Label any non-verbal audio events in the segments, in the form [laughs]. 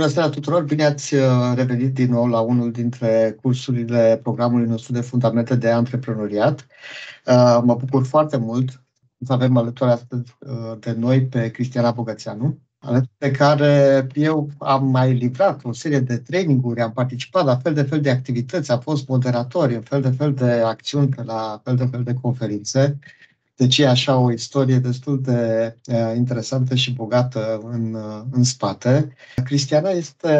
Bună seara tuturor! Bine ați uh, revenit din nou la unul dintre cursurile programului nostru de fundamente de antreprenoriat. Uh, mă bucur foarte mult să avem alături uh, de noi pe Cristiana Bogățeanu, alături de care eu am mai livrat o serie de traininguri, am participat la fel de fel de activități, am fost moderator în fel de fel de acțiuni, la fel de fel de conferințe. Deci e așa o istorie destul de uh, interesantă și bogată în, uh, în spate. Cristiana este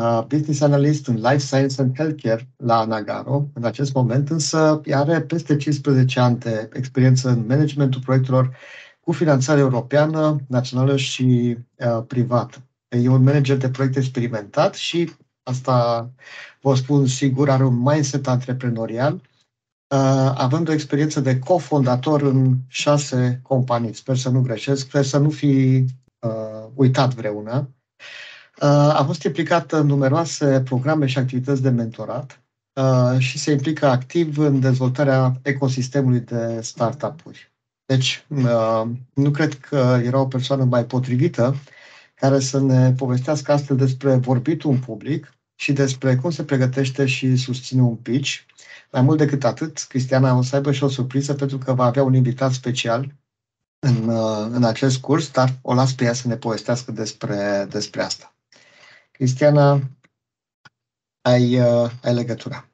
uh, business analyst în Life Science and Healthcare la Anagaro în acest moment, însă are peste 15 ani de experiență în managementul proiectelor cu finanțare europeană, națională și uh, privată. E un manager de proiect experimentat și asta vă spun sigur, are un mindset antreprenorial Uh, având o experiență de cofondator în șase companii. Sper să nu greșesc, sper să nu fi uh, uitat vreuna. Uh, a fost implicat în numeroase programe și activități de mentorat uh, și se implică activ în dezvoltarea ecosistemului de startup-uri. Deci, uh, nu cred că era o persoană mai potrivită care să ne povestească astfel despre vorbitul în public și despre cum se pregătește și susține un pitch mai mult decât atât, Cristiana o să aibă și o surpriză pentru că va avea un invitat special în, uh, în acest curs, dar o las pe ea să ne povestească despre, despre asta. Cristiana, ai, uh, ai legătura.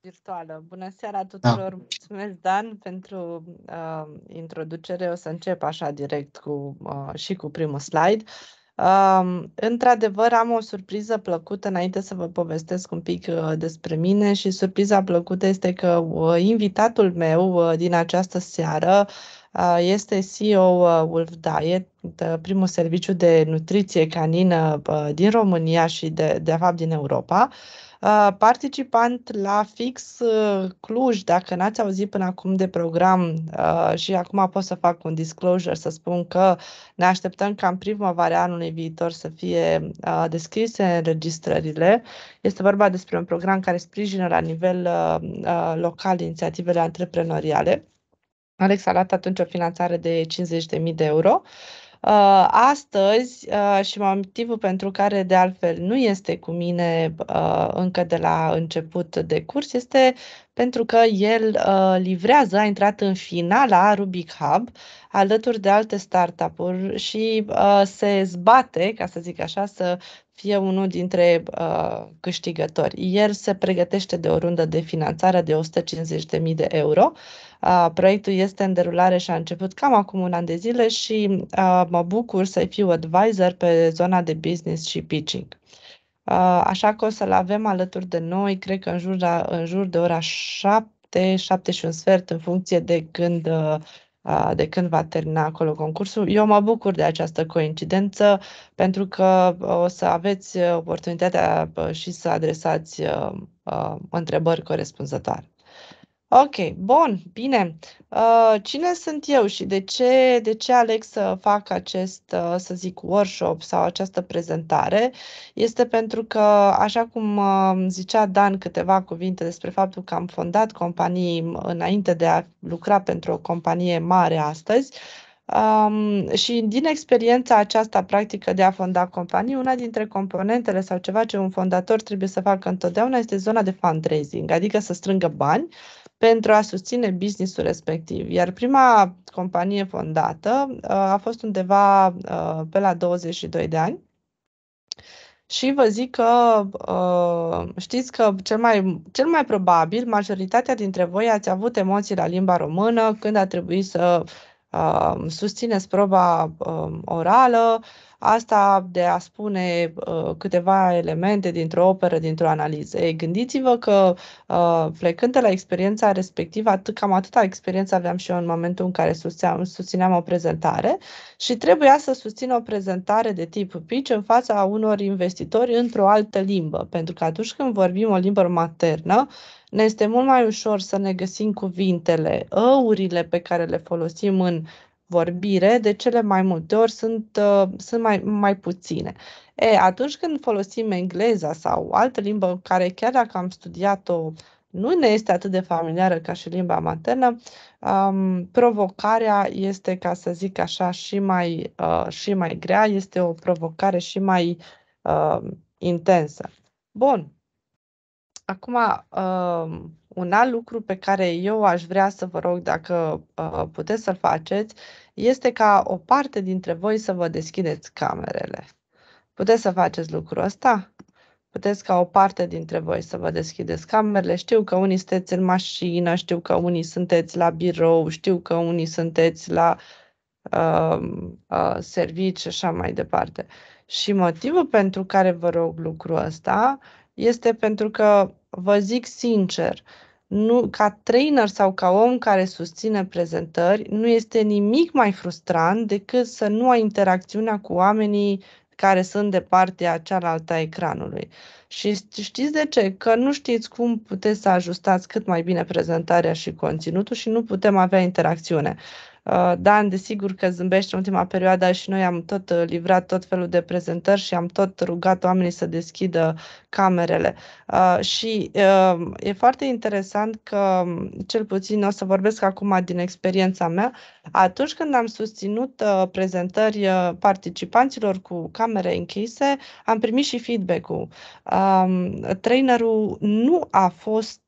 Virtuală. Bună seara tuturor! Da. Mulțumesc, Dan, pentru uh, introducere. O să încep așa direct cu, uh, și cu primul slide. Uh, Um, într-adevăr, am o surpriză plăcută înainte să vă povestesc un pic uh, despre mine și surpriza plăcută este că uh, invitatul meu uh, din această seară uh, este CEO uh, Wolf Diet, uh, primul serviciu de nutriție canină din România și de, de fapt din Europa. Uh, participant la Fix uh, Cluj, dacă n-ați auzit până acum de program uh, și acum pot să fac un disclosure, să spun că ne așteptăm ca în primăvara anului viitor să fie uh, deschise înregistrările. Este vorba despre un program care sprijină la nivel local inițiativele antreprenoriale. Alex a luat atunci o finanțare de 50.000 de euro Uh, astăzi, uh, și motivul pentru care de altfel nu este cu mine uh, încă de la început de curs, este pentru că el uh, livrează, a intrat în finala Rubik Hub alături de alte startup-uri și uh, se zbate, ca să zic așa, să fie unul dintre uh, câștigători. El se pregătește de o rundă de finanțare de 150.000 de euro Proiectul este în derulare și a început cam acum un an de zile și mă bucur să fiu advisor pe zona de business și pitching. Așa că o să-l avem alături de noi, cred că în jur, de, în jur de ora 7, 7 și un sfert, în funcție de când de când va termina acolo concursul. Eu mă bucur de această coincidență pentru că o să aveți oportunitatea și să adresați întrebări corespunzătoare. Ok, bun, bine. Uh, cine sunt eu și de ce, de ce aleg să fac acest, uh, să zic, workshop sau această prezentare? Este pentru că, așa cum uh, zicea Dan câteva cuvinte despre faptul că am fondat companii înainte de a lucra pentru o companie mare astăzi, Um, și din experiența aceasta practică de a fonda companii, una dintre componentele sau ceva ce un fondator trebuie să facă întotdeauna este zona de fundraising, adică să strângă bani pentru a susține businessul respectiv. Iar prima companie fondată uh, a fost undeva uh, pe la 22 de ani. Și vă zic că uh, știți că cel mai, cel mai probabil majoritatea dintre voi ați avut emoții la limba română când a trebuit să susțineți proba orală, asta de a spune uh, câteva elemente dintr-o operă, dintr-o analiză. Ei, gândiți-vă că uh, plecând de la experiența respectivă, atât, cam atâta experiență aveam și eu în momentul în care susțineam, susțineam o prezentare și trebuia să susțin o prezentare de tip pitch în fața unor investitori într-o altă limbă, pentru că atunci când vorbim o limbă maternă, ne este mult mai ușor să ne găsim cuvintele, aurile pe care le folosim în vorbire, de cele mai multe ori sunt, uh, sunt mai, mai puține. E, atunci când folosim engleza sau altă limbă care chiar dacă am studiat-o nu ne este atât de familiară ca și limba maternă, um, provocarea este, ca să zic așa, și mai, uh, și mai grea, este o provocare și mai uh, intensă. Bun. Acum, uh, un alt lucru pe care eu aș vrea să vă rog dacă uh, puteți să-l faceți este ca o parte dintre voi să vă deschideți camerele. Puteți să faceți lucrul ăsta? Puteți ca o parte dintre voi să vă deschideți camerele. Știu că unii sunteți în mașină, știu că unii sunteți la birou, știu că unii sunteți la uh, uh, servici și așa mai departe. Și motivul pentru care vă rog lucrul ăsta este pentru că vă zic sincer, nu, ca trainer sau ca om care susține prezentări, nu este nimic mai frustrant decât să nu ai interacțiunea cu oamenii care sunt de partea cealaltă a ecranului. Și știți de ce? Că nu știți cum puteți să ajustați cât mai bine prezentarea și conținutul și nu putem avea interacțiune. Uh, Dan, desigur că zâmbește în ultima perioadă și noi am tot uh, livrat tot felul de prezentări și am tot rugat oamenii să deschidă camerele. Uh, și e foarte interesant că, um, cel puțin o să vorbesc acum din experiența mea, atunci când am susținut prezentări participanților cu camere închise, am primit și feedback-ul. Um, trainerul nu a fost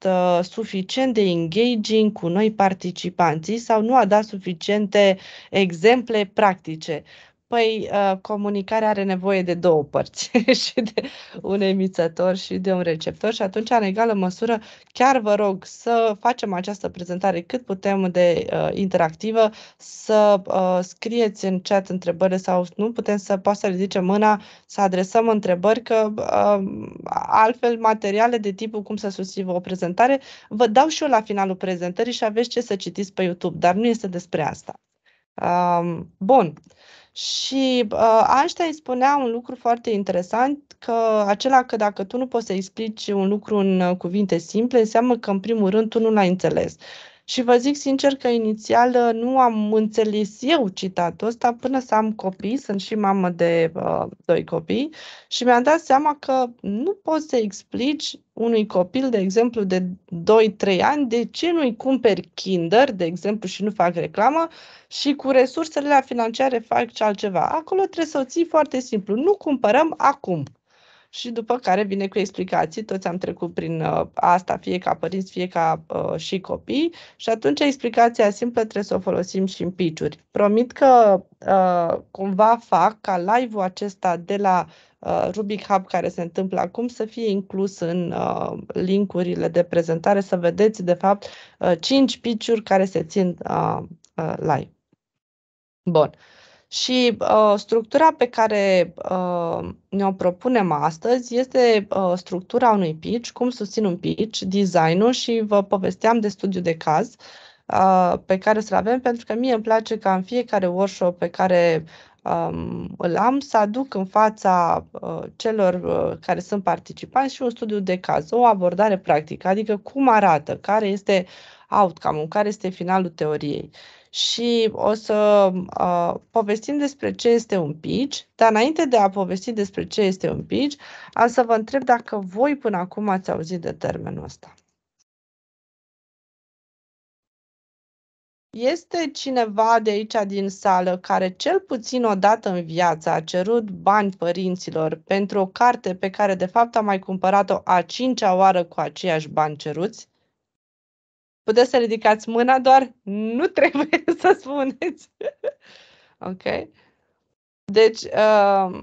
suficient de engaging cu noi participanții sau nu a dat suficient suficiente exemple practice. Păi, ă, comunicarea are nevoie de două părți, [laughs] și de un emițător și de un receptor și atunci, în egală măsură, chiar vă rog să facem această prezentare cât putem de uh, interactivă, să uh, scrieți în chat întrebări sau nu putem să poate să ridice mâna, să adresăm întrebări, că uh, altfel materiale de tipul cum să susțin o prezentare, vă dau și eu la finalul prezentării și aveți ce să citiți pe YouTube, dar nu este despre asta. Uh, bun. Și uh, Einstein spunea un lucru foarte interesant, că acela că dacă tu nu poți să explici un lucru în uh, cuvinte simple, înseamnă că, în primul rând, tu nu l-ai înțeles. Și vă zic sincer că inițial uh, nu am înțeles eu citatul ăsta până să am copii, sunt și mamă de uh, doi copii și mi-am dat seama că nu poți să explici unui copil, de exemplu, de 2-3 ani, de ce nu-i cumperi Kinder, de exemplu, și nu fac reclamă și cu resursele financiare fac altceva. Acolo trebuie să o ții foarte simplu. Nu cumpărăm acum și după care vine cu explicații, toți am trecut prin uh, asta, fie ca părinți, fie ca uh, și copii și atunci explicația simplă trebuie să o folosim și în piciuri. Promit că uh, cumva fac ca live-ul acesta de la uh, Rubik Hub care se întâmplă acum să fie inclus în uh, linkurile de prezentare, să vedeți de fapt uh, 5 piciuri care se țin uh, uh, live. Bun. Uh, și uh, structura pe care uh, ne-o propunem astăzi este uh, structura unui pitch, cum susțin un pitch, designul și vă povesteam de studiu de caz uh, pe care să-l avem, pentru că mie îmi place ca în fiecare workshop pe care um, îl am să aduc în fața uh, celor uh, care sunt participanți și un studiu de caz, o abordare practică, adică cum arată, care este outcome-ul, care este finalul teoriei și o să uh, povestim despre ce este un pitch, dar înainte de a povesti despre ce este un pitch, am să vă întreb dacă voi până acum ați auzit de termenul ăsta. Este cineva de aici din sală care cel puțin o dată în viață a cerut bani părinților pentru o carte pe care de fapt a mai cumpărat-o a cincea oară cu aceiași bani ceruți? Puteți să ridicați mâna, doar nu [laughs] trebuie să spuneți. ok? Deci, uh,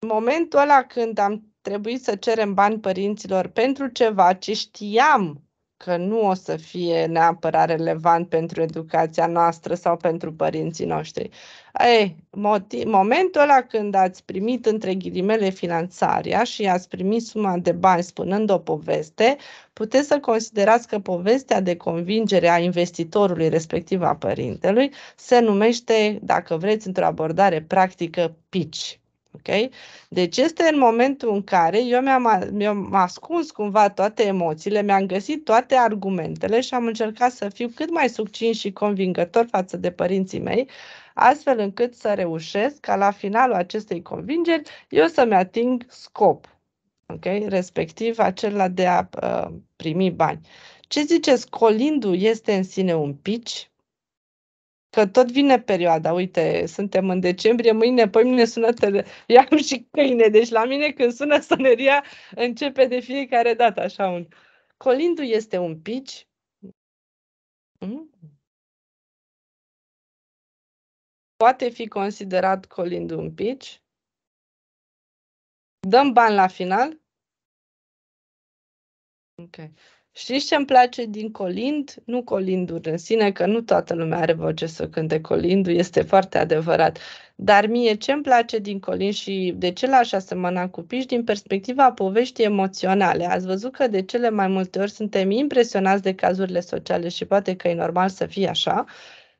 momentul ăla când am trebuit să cerem bani părinților pentru ceva ce știam că nu o să fie neapărat relevant pentru educația noastră sau pentru părinții noștri. Ei, motiv, momentul ăla când ați primit între ghilimele finanțarea și ați primit suma de bani spunând o poveste, puteți să considerați că povestea de convingere a investitorului, respectiv a părintelui, se numește, dacă vreți, într-o abordare practică, pitch. Okay? Deci este în momentul în care eu mi-am, mi-am ascuns cumva toate emoțiile, mi-am găsit toate argumentele și am încercat să fiu cât mai succint și convingător față de părinții mei, astfel încât să reușesc ca la finalul acestei convingeri eu să-mi ating scop, okay? respectiv acela de a uh, primi bani. Ce ziceți, colindu este în sine un pitch? Că tot vine perioada, uite, suntem în decembrie, mâine, poi mine sună tele... Eu [laughs] și câine, deci la mine când sună soneria începe de fiecare dată așa un... Colindu este un pitch? Mm? poate fi considerat colind un pitch. Dăm bani la final. Ok. Știți ce îmi place din colind? Nu colindul în sine, că nu toată lumea are voce să cânte colindul, este foarte adevărat. Dar mie ce îmi place din colind și de ce l-aș asemăna cu piș? Din perspectiva poveștii emoționale. Ați văzut că de cele mai multe ori suntem impresionați de cazurile sociale și poate că e normal să fie așa,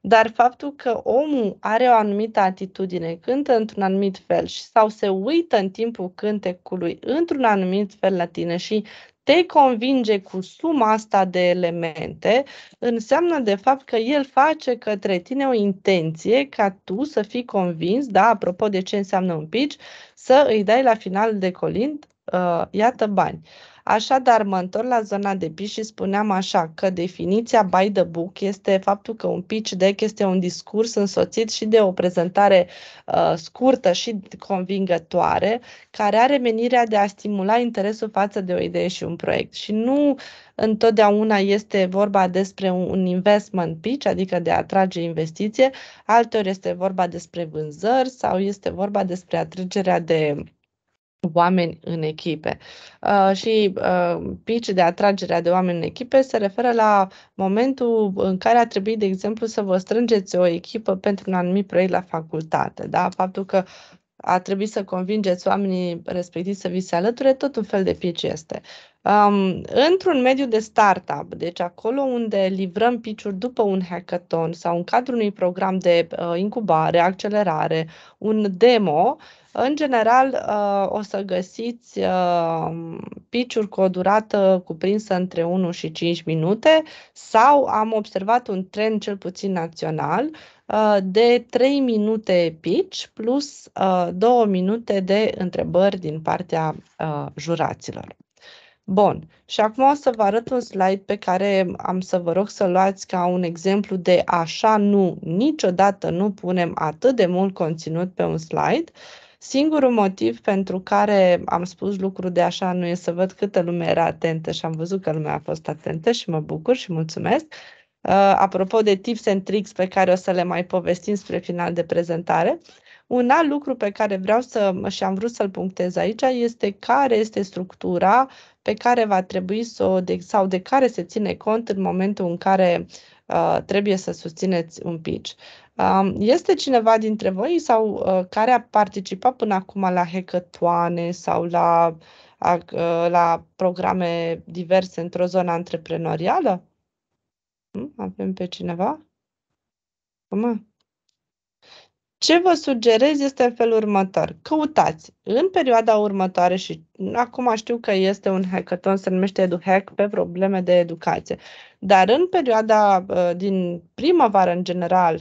dar faptul că omul are o anumită atitudine, cântă într-un anumit fel și sau se uită în timpul cântecului într-un anumit fel la tine și te convinge cu suma asta de elemente, înseamnă de fapt că el face către tine o intenție ca tu să fii convins, da, apropo de ce înseamnă un pitch, să îi dai la final de colind, uh, iată bani. Uh, Așadar, mă întorc la zona de pitch și spuneam așa că definiția by the book este faptul că un pitch deck este un discurs însoțit și de o prezentare uh, scurtă și convingătoare, care are menirea de a stimula interesul față de o idee și un proiect. Și nu întotdeauna este vorba despre un investment pitch, adică de a atrage investiție, alteori este vorba despre vânzări sau este vorba despre atragerea de oameni în echipe. Uh, și uh, pici de atragere de oameni în echipe se referă la momentul în care a trebuit, de exemplu, să vă strângeți o echipă pentru un anumit proiect la facultate. Da? Faptul că a trebuit să convingeți oamenii respectivi să vi se alăture, tot un fel de pici este. Um, într-un mediu de startup, deci acolo unde livrăm piciuri după un hackathon sau în cadrul unui program de uh, incubare, accelerare, un demo, în general, uh, o să găsiți uh, piciuri cu o durată cuprinsă între 1 și 5 minute sau am observat un trend cel puțin național uh, de 3 minute pitch plus 2 minute de întrebări din partea juraților. Bun. Și acum o să vă arăt un slide pe care am să vă rog să luați ca un exemplu de așa nu, niciodată nu punem atât de mult conținut pe un slide. Uh, Singurul motiv pentru care am spus lucrul de așa nu e să văd câtă lume era atentă și am văzut că lumea a fost atentă și mă bucur și mulțumesc. Uh, apropo de tips and tricks pe care o să le mai povestim spre final de prezentare, un alt lucru pe care vreau să și am vrut să-l punctez aici este care este structura pe care va trebui să o de, sau de care se ține cont în momentul în care uh, trebuie să susțineți un pitch. Este cineva dintre voi sau ă, care a participat până acum la hecătoane sau la, ă, la programe diverse într-o zonă antreprenorială? Hm, avem pe cineva? Cum? Ce vă sugerez este în felul următor. Căutați în perioada următoare și acum știu că este un hackathon, se numește EduHack pe probleme de educație, dar în perioada ă, din primăvară în general,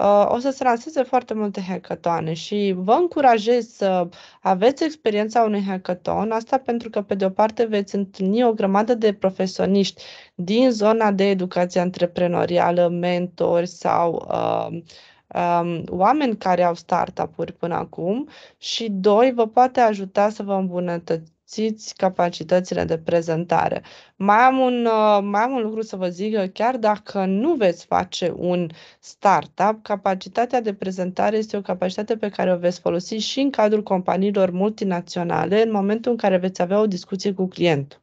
Uh, o să se lanseze foarte multe hackatoane și vă încurajez să aveți experiența unui hackathon, asta pentru că, pe de o parte, veți întâlni o grămadă de profesioniști din zona de educație antreprenorială, mentori sau uh, um, oameni care au startup-uri până acum și, doi, vă poate ajuta să vă îmbunătățiți îmbunătățiți capacitățile de prezentare. Mai am, un, uh, mai am un lucru să vă zic, chiar dacă nu veți face un startup, capacitatea de prezentare este o capacitate pe care o veți folosi și în cadrul companiilor multinaționale în momentul în care veți avea o discuție cu clientul.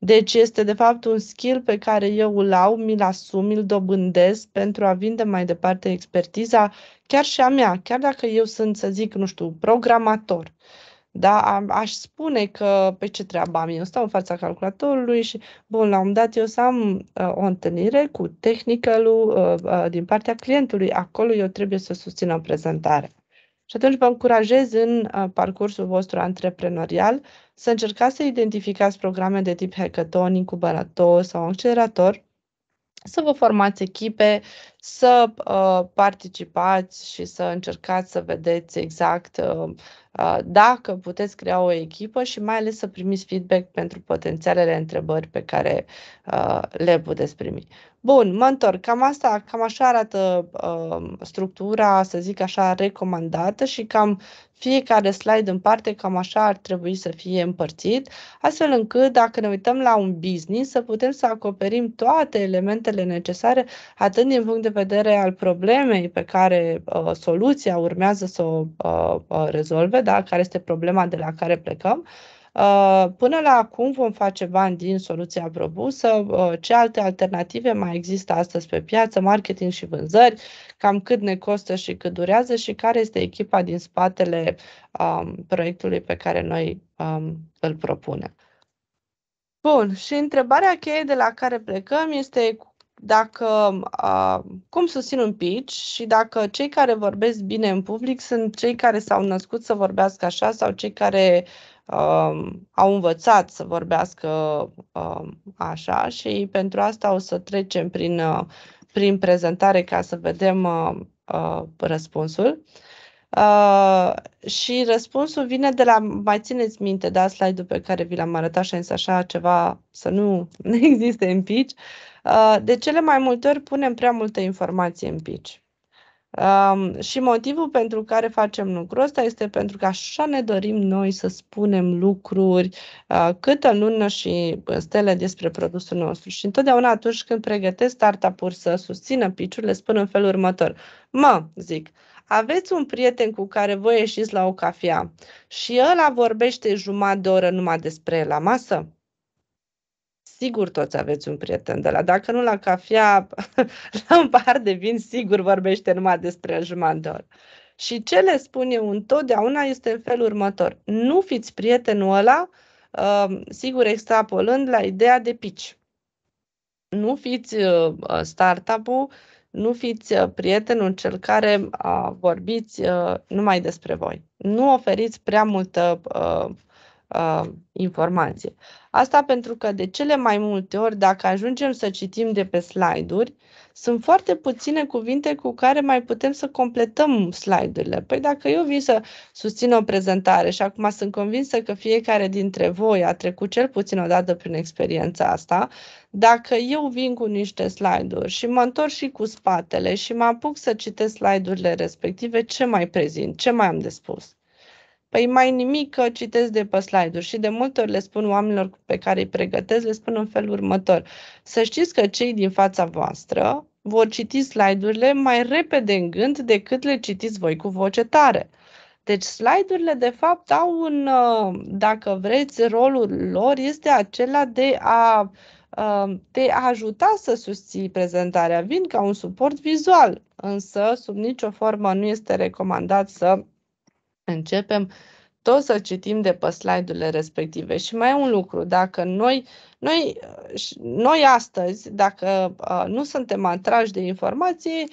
Deci este de fapt un skill pe care eu îl au, mi-l asum, îl dobândesc pentru a vinde mai departe expertiza, chiar și a mea, chiar dacă eu sunt, să zic, nu știu, programator. Uh, da, a, aș spune că pe ce treabă am eu, stau în fața calculatorului și, bun, la un moment dat eu să am uh, o întâlnire cu technicalul uh, uh, din partea clientului, acolo eu trebuie să susțin o prezentare. Și atunci vă încurajez în uh, parcursul vostru antreprenorial să încercați să identificați programe de tip hackathon, incubator sau accelerator să vă formați echipe, să uh, participați și să încercați să vedeți exact uh, uh, dacă puteți crea o echipă și mai ales să primiți feedback pentru potențialele întrebări pe care uh, le puteți primi. Bun, mă întorc. Cam asta, cam așa arată uh, structura, să zic așa, recomandată și cam fiecare slide în parte, cam așa ar trebui să fie împărțit, astfel încât dacă ne uităm la un business, să putem să acoperim toate elementele necesare, atât din punct de vedere al problemei pe care uh, soluția urmează să o uh, uh rezolve, da? care este problema de la care plecăm, uh, Uh, până la acum vom face bani din soluția propusă. Uh, ce alte alternative mai există astăzi pe piață, marketing și vânzări, cam cât ne costă și cât durează și care este echipa din spatele um, proiectului pe care noi um, îl propunem. Bun, și întrebarea cheie de la care plecăm este dacă uh, cum susțin un pitch și dacă cei care vorbesc bine în public sunt cei care s-au născut să vorbească așa sau cei care Um, au învățat să vorbească um, așa și pentru asta o să trecem prin, uh, prin prezentare ca să vedem uh, uh, răspunsul. Uh, și răspunsul vine de la, mai țineți minte, da, slide-ul pe care vi l-am arătat și așa ceva, să nu, nu [laughs] existe în pitch Uh, de cele mai multe ori punem prea multă informație în pitch. Um, și motivul pentru care facem lucrul ăsta este pentru că așa ne dorim noi să spunem lucruri uh, câtă lună și stele despre produsul nostru. Și întotdeauna atunci când pregătesc startup-uri să susțină piciul, le spun în felul următor. Mă, zic, aveți un prieten cu care voi ieșiți la o cafea și ăla vorbește jumătate de oră numai despre el la masă? sigur toți aveți un prieten de la. Dacă nu la cafea, [laughs] la un pahar de vin, sigur vorbește numai despre jumătate Și ce le spun eu întotdeauna este în felul următor. Nu fiți prietenul ăla, uh, sigur extrapolând la ideea de pici. Nu fiți uh, startup-ul, nu fiți uh, prietenul cel care vorbiți numai despre voi. Nu oferiți prea multă uh, informație. Asta pentru că de cele mai multe ori, dacă ajungem să citim de pe slide-uri, sunt foarte puține cuvinte cu care mai putem să completăm slide-urile. Păi dacă eu vin să susțin o prezentare și acum sunt convinsă că fiecare dintre voi a trecut cel puțin o dată prin experiența asta, dacă eu vin cu niște slide-uri și mă întorc și cu spatele și mă apuc să citesc slide-urile respective, ce mai prezint, ce mai am de spus? Păi mai nimic că citesc de pe slide-uri și de multe ori le spun oamenilor pe care îi pregătesc, le spun în felul următor. Să știți că cei din fața voastră vor citi slide-urile mai repede în gând decât le citiți voi cu voce tare. Deci slide-urile de fapt au un, uh, dacă vreți, rolul lor este acela de a te uh, ajuta să susții prezentarea. Vin ca un suport vizual, însă sub nicio formă nu este recomandat să începem, tot să citim de pe slide-urile respective. Și mai e un lucru, dacă noi, noi, noi astăzi, dacă uh, nu suntem atrași de informații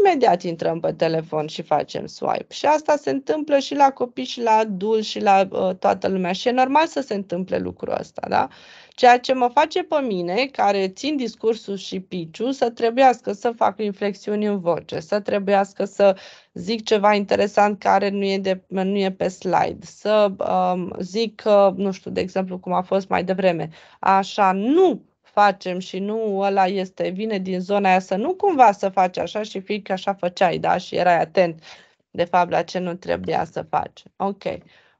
imediat intrăm pe telefon și facem swipe. Și asta se întâmplă și la copii, și la adulți, și la uh, toată lumea. Și e normal să se întâmple lucrul ăsta, da? Ceea ce mă face pe mine, care țin discursul și piciu, să trebuiască să fac inflexiuni în voce, să trebuiască să zic ceva interesant care nu e, de, nu e pe slide, să um, zic, uh, nu știu, de exemplu, cum a fost mai devreme, așa, nu, facem și nu ăla este, vine din zona aia, să nu cumva să faci așa și fii că așa făceai, da? Și erai atent, de fapt, la ce nu trebuia să faci. Ok.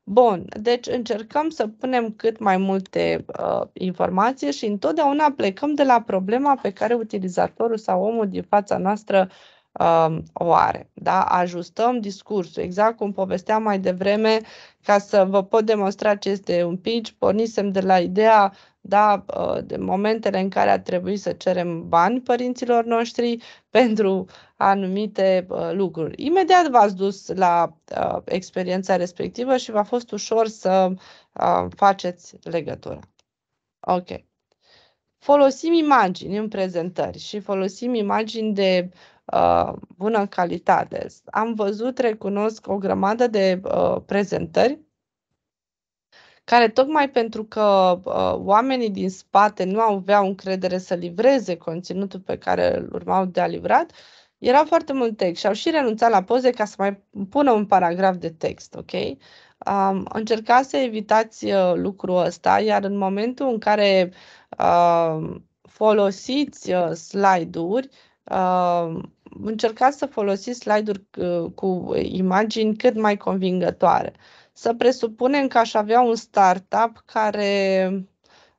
Bun, deci încercăm să punem cât mai multe uh, informații și întotdeauna plecăm de la problema pe care utilizatorul sau omul din fața noastră uh, o are. Da? Ajustăm discursul, exact cum povesteam mai devreme, ca să vă pot demonstra ce este un pitch, pornisem de la ideea da, uh, de momentele în care a trebuit să cerem bani părinților noștri [laughs] pentru anumite uh, lucruri. Imediat v-ați dus la uh, experiența respectivă și v-a fost ușor să faceți legătura. Ok. Folosim imagini în prezentări și folosim imagini de uh, bună calitate. Am văzut, recunosc, o grămadă de uh, prezentări care tocmai pentru că uh, oamenii din spate nu aveau încredere să livreze conținutul pe care îl urmau de a livrat, era foarte mult text și au și renunțat la poze ca să mai pună un paragraf de text, ok? Um, încercați să evitați uh, lucrul ăsta, iar în momentul în care uh, folosiți uh, slide-uri, uh, încercați să folosiți slide-uri cu, uh, cu imagini cât mai convingătoare. Uh, să presupunem că aș avea un startup care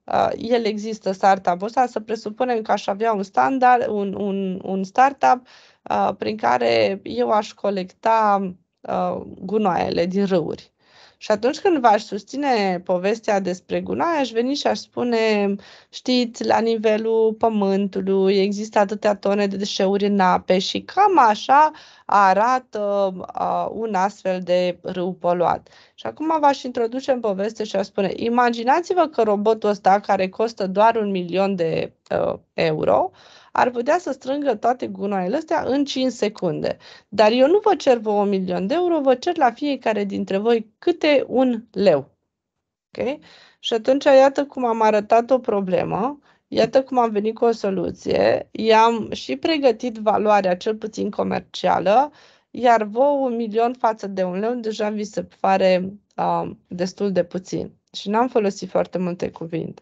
uh, el există startup-ul ăsta, să presupunem că aș avea un standard, un, un, un startup uh, prin care eu aș colecta uh, gunoaiele din râuri. Și atunci când v-aș susține povestea despre gunoi, aș veni și aș spune, știți, la nivelul pământului există atâtea tone de deșeuri în ape și cam așa arată uh, un astfel de râu poluat. Și acum v-aș introduce în poveste și aș spune, imaginați-vă că robotul ăsta, care costă doar un milion de uh, euro, uh, ar putea să strângă toate gunoaiele astea în 5 secunde. Dar eu nu vă cer vă un milion de euro, vă cer la fiecare dintre voi câte un leu. Okay? Și atunci, iată cum am arătat o problemă, iată cum am venit cu o soluție, i-am și pregătit valoarea, cel puțin comercială, iar vă un milion față de un leu deja vi se pare uh, destul de puțin. Și n-am folosit foarte multe cuvinte.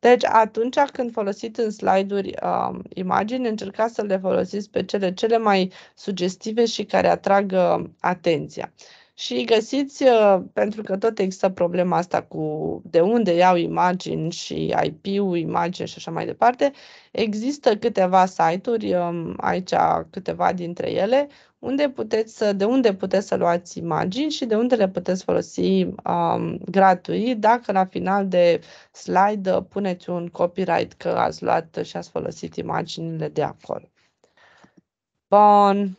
Deci, atunci când folosiți în slide-uri um, imagini, încercați să le folosiți pe cele cele mai sugestive și care atrag um, atenția. Și găsiți, uh, pentru că tot există problema asta cu de unde iau imagini și IP-ul, imagini și așa mai departe, există câteva site-uri, um, aici câteva dintre ele, unde puteți să, de unde puteți să luați imagini și de unde le puteți folosi um, gratuit dacă la final de slide puneți un copyright că ați luat și ați folosit imaginile de acolo. Bun.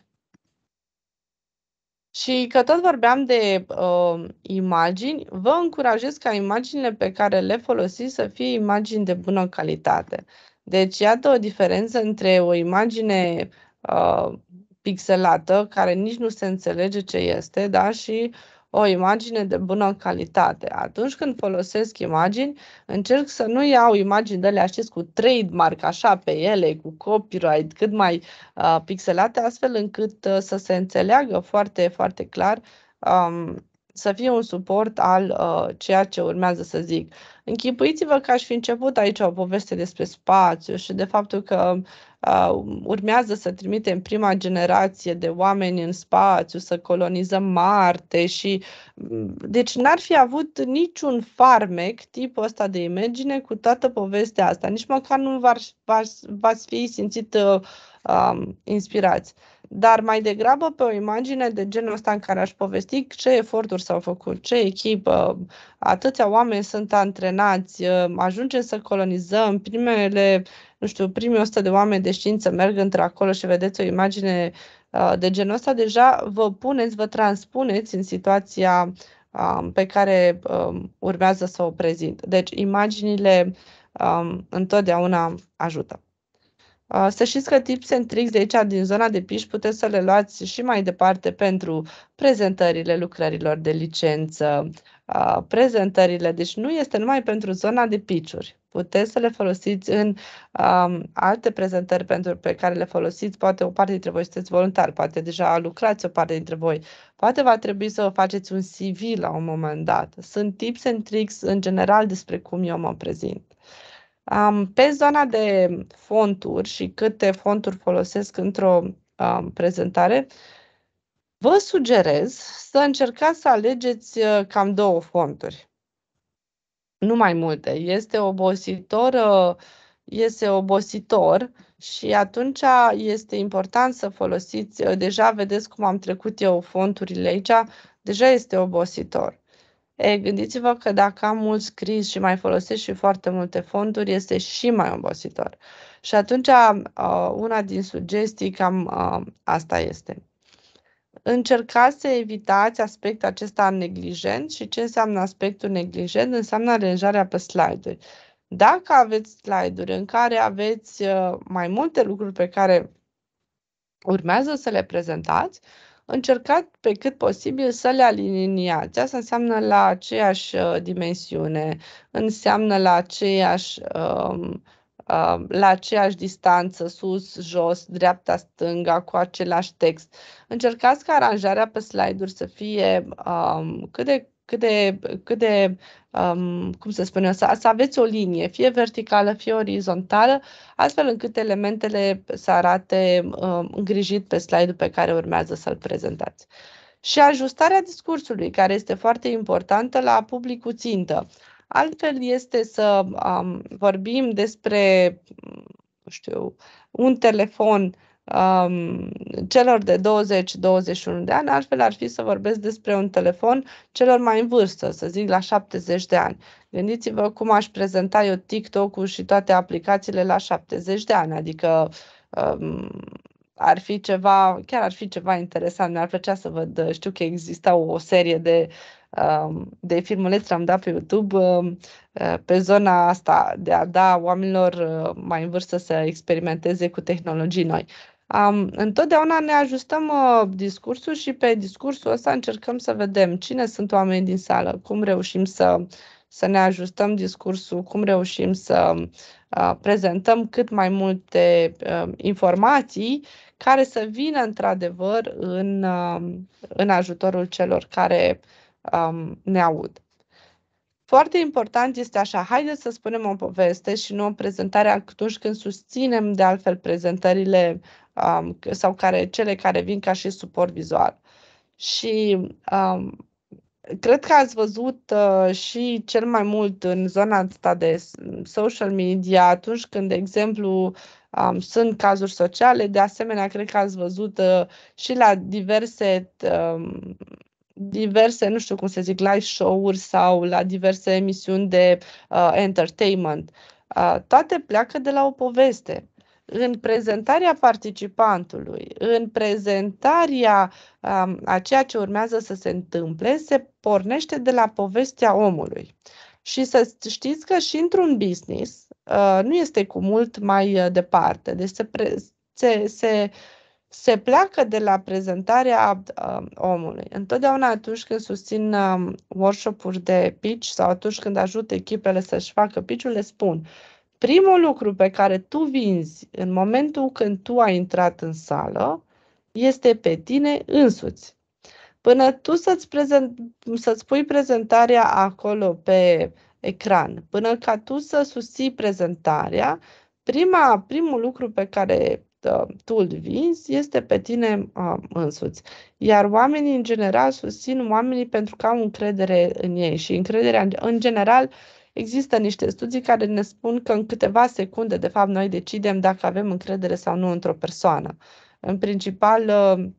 Și că tot vorbeam de uh, imagini, vă încurajez ca imaginile pe care le folosiți să fie imagini de bună calitate. Deci, iată o diferență între o imagine uh, pixelată, care nici nu se înțelege ce este, da? și o imagine de bună calitate. Atunci când folosesc imagini, încerc să nu iau imagini de alea, știți, cu trademark așa pe ele, cu copyright, cât mai uh, pixelate, astfel încât uh, să se înțeleagă foarte, foarte clar um, să fie un suport al uh, ceea ce urmează să zic. Închipuiți-vă că aș fi început aici o poveste despre spațiu și de faptul că uh, urmează să trimitem prima generație de oameni în spațiu, să colonizăm Marte și. Mm, deci n-ar fi avut niciun farmec tipul ăsta de imagine cu toată povestea asta. Nici măcar nu v-ați fi simțit uh, um, inspirați dar mai degrabă pe o imagine de genul ăsta în care aș povesti ce eforturi s-au făcut, ce echipă, atâția oameni sunt antrenați, ă, ajungem să colonizăm, primele, nu știu, primii 100 de oameni de știință merg între acolo și vedeți o imagine ă, de genul ăsta, deja vă puneți, vă transpuneți în situația pe care urmează să o prezint. Deci imaginile întotdeauna ajută. Să știți că tips and tricks de aici, din zona de piș, puteți să le luați și mai departe pentru prezentările lucrărilor de licență, prezentările, deci nu este numai pentru zona de piciuri. Puteți să le folosiți în um, alte prezentări pentru pe care le folosiți, poate o parte dintre voi sunteți voluntari, poate deja lucrați o parte dintre voi, poate va trebui să faceți un CV la un moment dat. Sunt tips and tricks în general despre cum eu mă prezint. Um, pe zona de fonturi și câte fonturi folosesc într-o um, prezentare, vă sugerez să încercați să alegeți uh, cam două fonturi. Nu mai multe. Este obositor, uh, este obositor și atunci este important să folosiți, uh, deja vedeți cum am trecut eu fonturile aici, deja este obositor. E, gândiți-vă că dacă am mult scris și mai folosesc și foarte multe fonduri, este și mai obositor. Și atunci, una din sugestii cam asta este. Încercați să evitați aspectul acesta neglijent și ce înseamnă aspectul neglijent înseamnă aranjarea pe slide-uri. Dacă aveți slide-uri în care aveți mai multe lucruri pe care urmează să le prezentați, uh, încercat pe cât posibil să le aliniați. Asta înseamnă la aceeași uh, dimensiune, înseamnă la aceeași, um, um, la aceeași distanță, sus, jos, dreapta, stânga, cu același text. Încercați ca aranjarea pe slide-uri să fie um, cât de cât de, cât de um, cum să spunem să, să aveți o linie, fie verticală, fie orizontală, astfel încât elementele să arate um, îngrijit pe slide-ul pe care urmează să-l prezentați. Și ajustarea discursului, care este foarte importantă la publicul țintă. Altfel este să um, vorbim despre, nu știu, un telefon uh, um, celor de 20-21 de ani, altfel ar fi să vorbesc despre un telefon celor mai în vârstă, să zic la 70 de ani. Gândiți-vă cum aș prezenta eu TikTok-ul și toate aplicațiile la 70 de ani, adică um, ar fi ceva, chiar ar fi ceva interesant, mi-ar plăcea să văd, știu că exista o, serie de de filmulețe am dat pe YouTube pe zona asta de a da oamenilor mai în vârstă să experimenteze cu tehnologii noi. Um, întotdeauna ne ajustăm uh, discursul și pe discursul ăsta încercăm să vedem cine sunt oamenii din sală, cum reușim să, să ne ajustăm discursul, cum reușim să uh, prezentăm cât mai multe uh, informații care să vină într-adevăr în, uh, în ajutorul celor care um, ne aud. Foarte important este așa, haideți să spunem o poveste și nu o prezentare atunci când susținem de altfel prezentările um, sau care, cele care vin ca și suport vizual. Și um, cred că ați văzut uh, și cel mai mult în zona asta de social media, atunci când, de exemplu, um, sunt cazuri sociale, de asemenea, cred că ați văzut uh, și la diverse. Um, diverse, nu știu cum să zic, live show-uri sau la diverse emisiuni de uh, entertainment. Uh, toate pleacă de la o poveste în prezentarea participantului, în prezentarea um, a ceea ce urmează să se întâmple, se pornește de la povestea omului. Și să știți că și într-un business uh, nu este cu mult mai uh, departe. Deci se, pre- se, se, se pleacă de la prezentarea uh, omului. Întotdeauna atunci când susțin uh, workshop-uri de pitch sau atunci când ajut echipele să-și facă pitch-ul, le spun – primul lucru pe care tu vinzi în momentul când tu ai intrat în sală este pe tine însuți. Până tu să-ți, prezent, să-ți pui prezentarea acolo pe ecran, până ca tu să susții prezentarea, prima, primul lucru pe care ă, tu îl vinzi este pe tine uh, însuți. Iar oamenii, în general, susțin oamenii pentru că au încredere în ei și încrederea, în general, uh, Există niște studii care ne spun că în câteva secunde, de fapt, noi decidem dacă avem încredere sau nu într-o persoană. În principal, ă,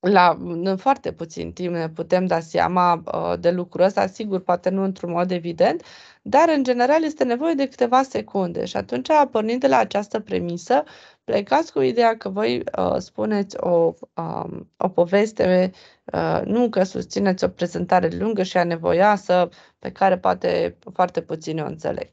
la, în foarte puțin timp ne putem da seama ă, de lucrul ăsta, sigur, poate nu într-un mod evident, dar în general este nevoie de câteva secunde și atunci, pornind de la această premisă, plecați cu ideea că voi uh, spuneți o, um, o poveste, uh, nu că susțineți o prezentare lungă și anevoioasă, pe care poate foarte puțin o înțeleg.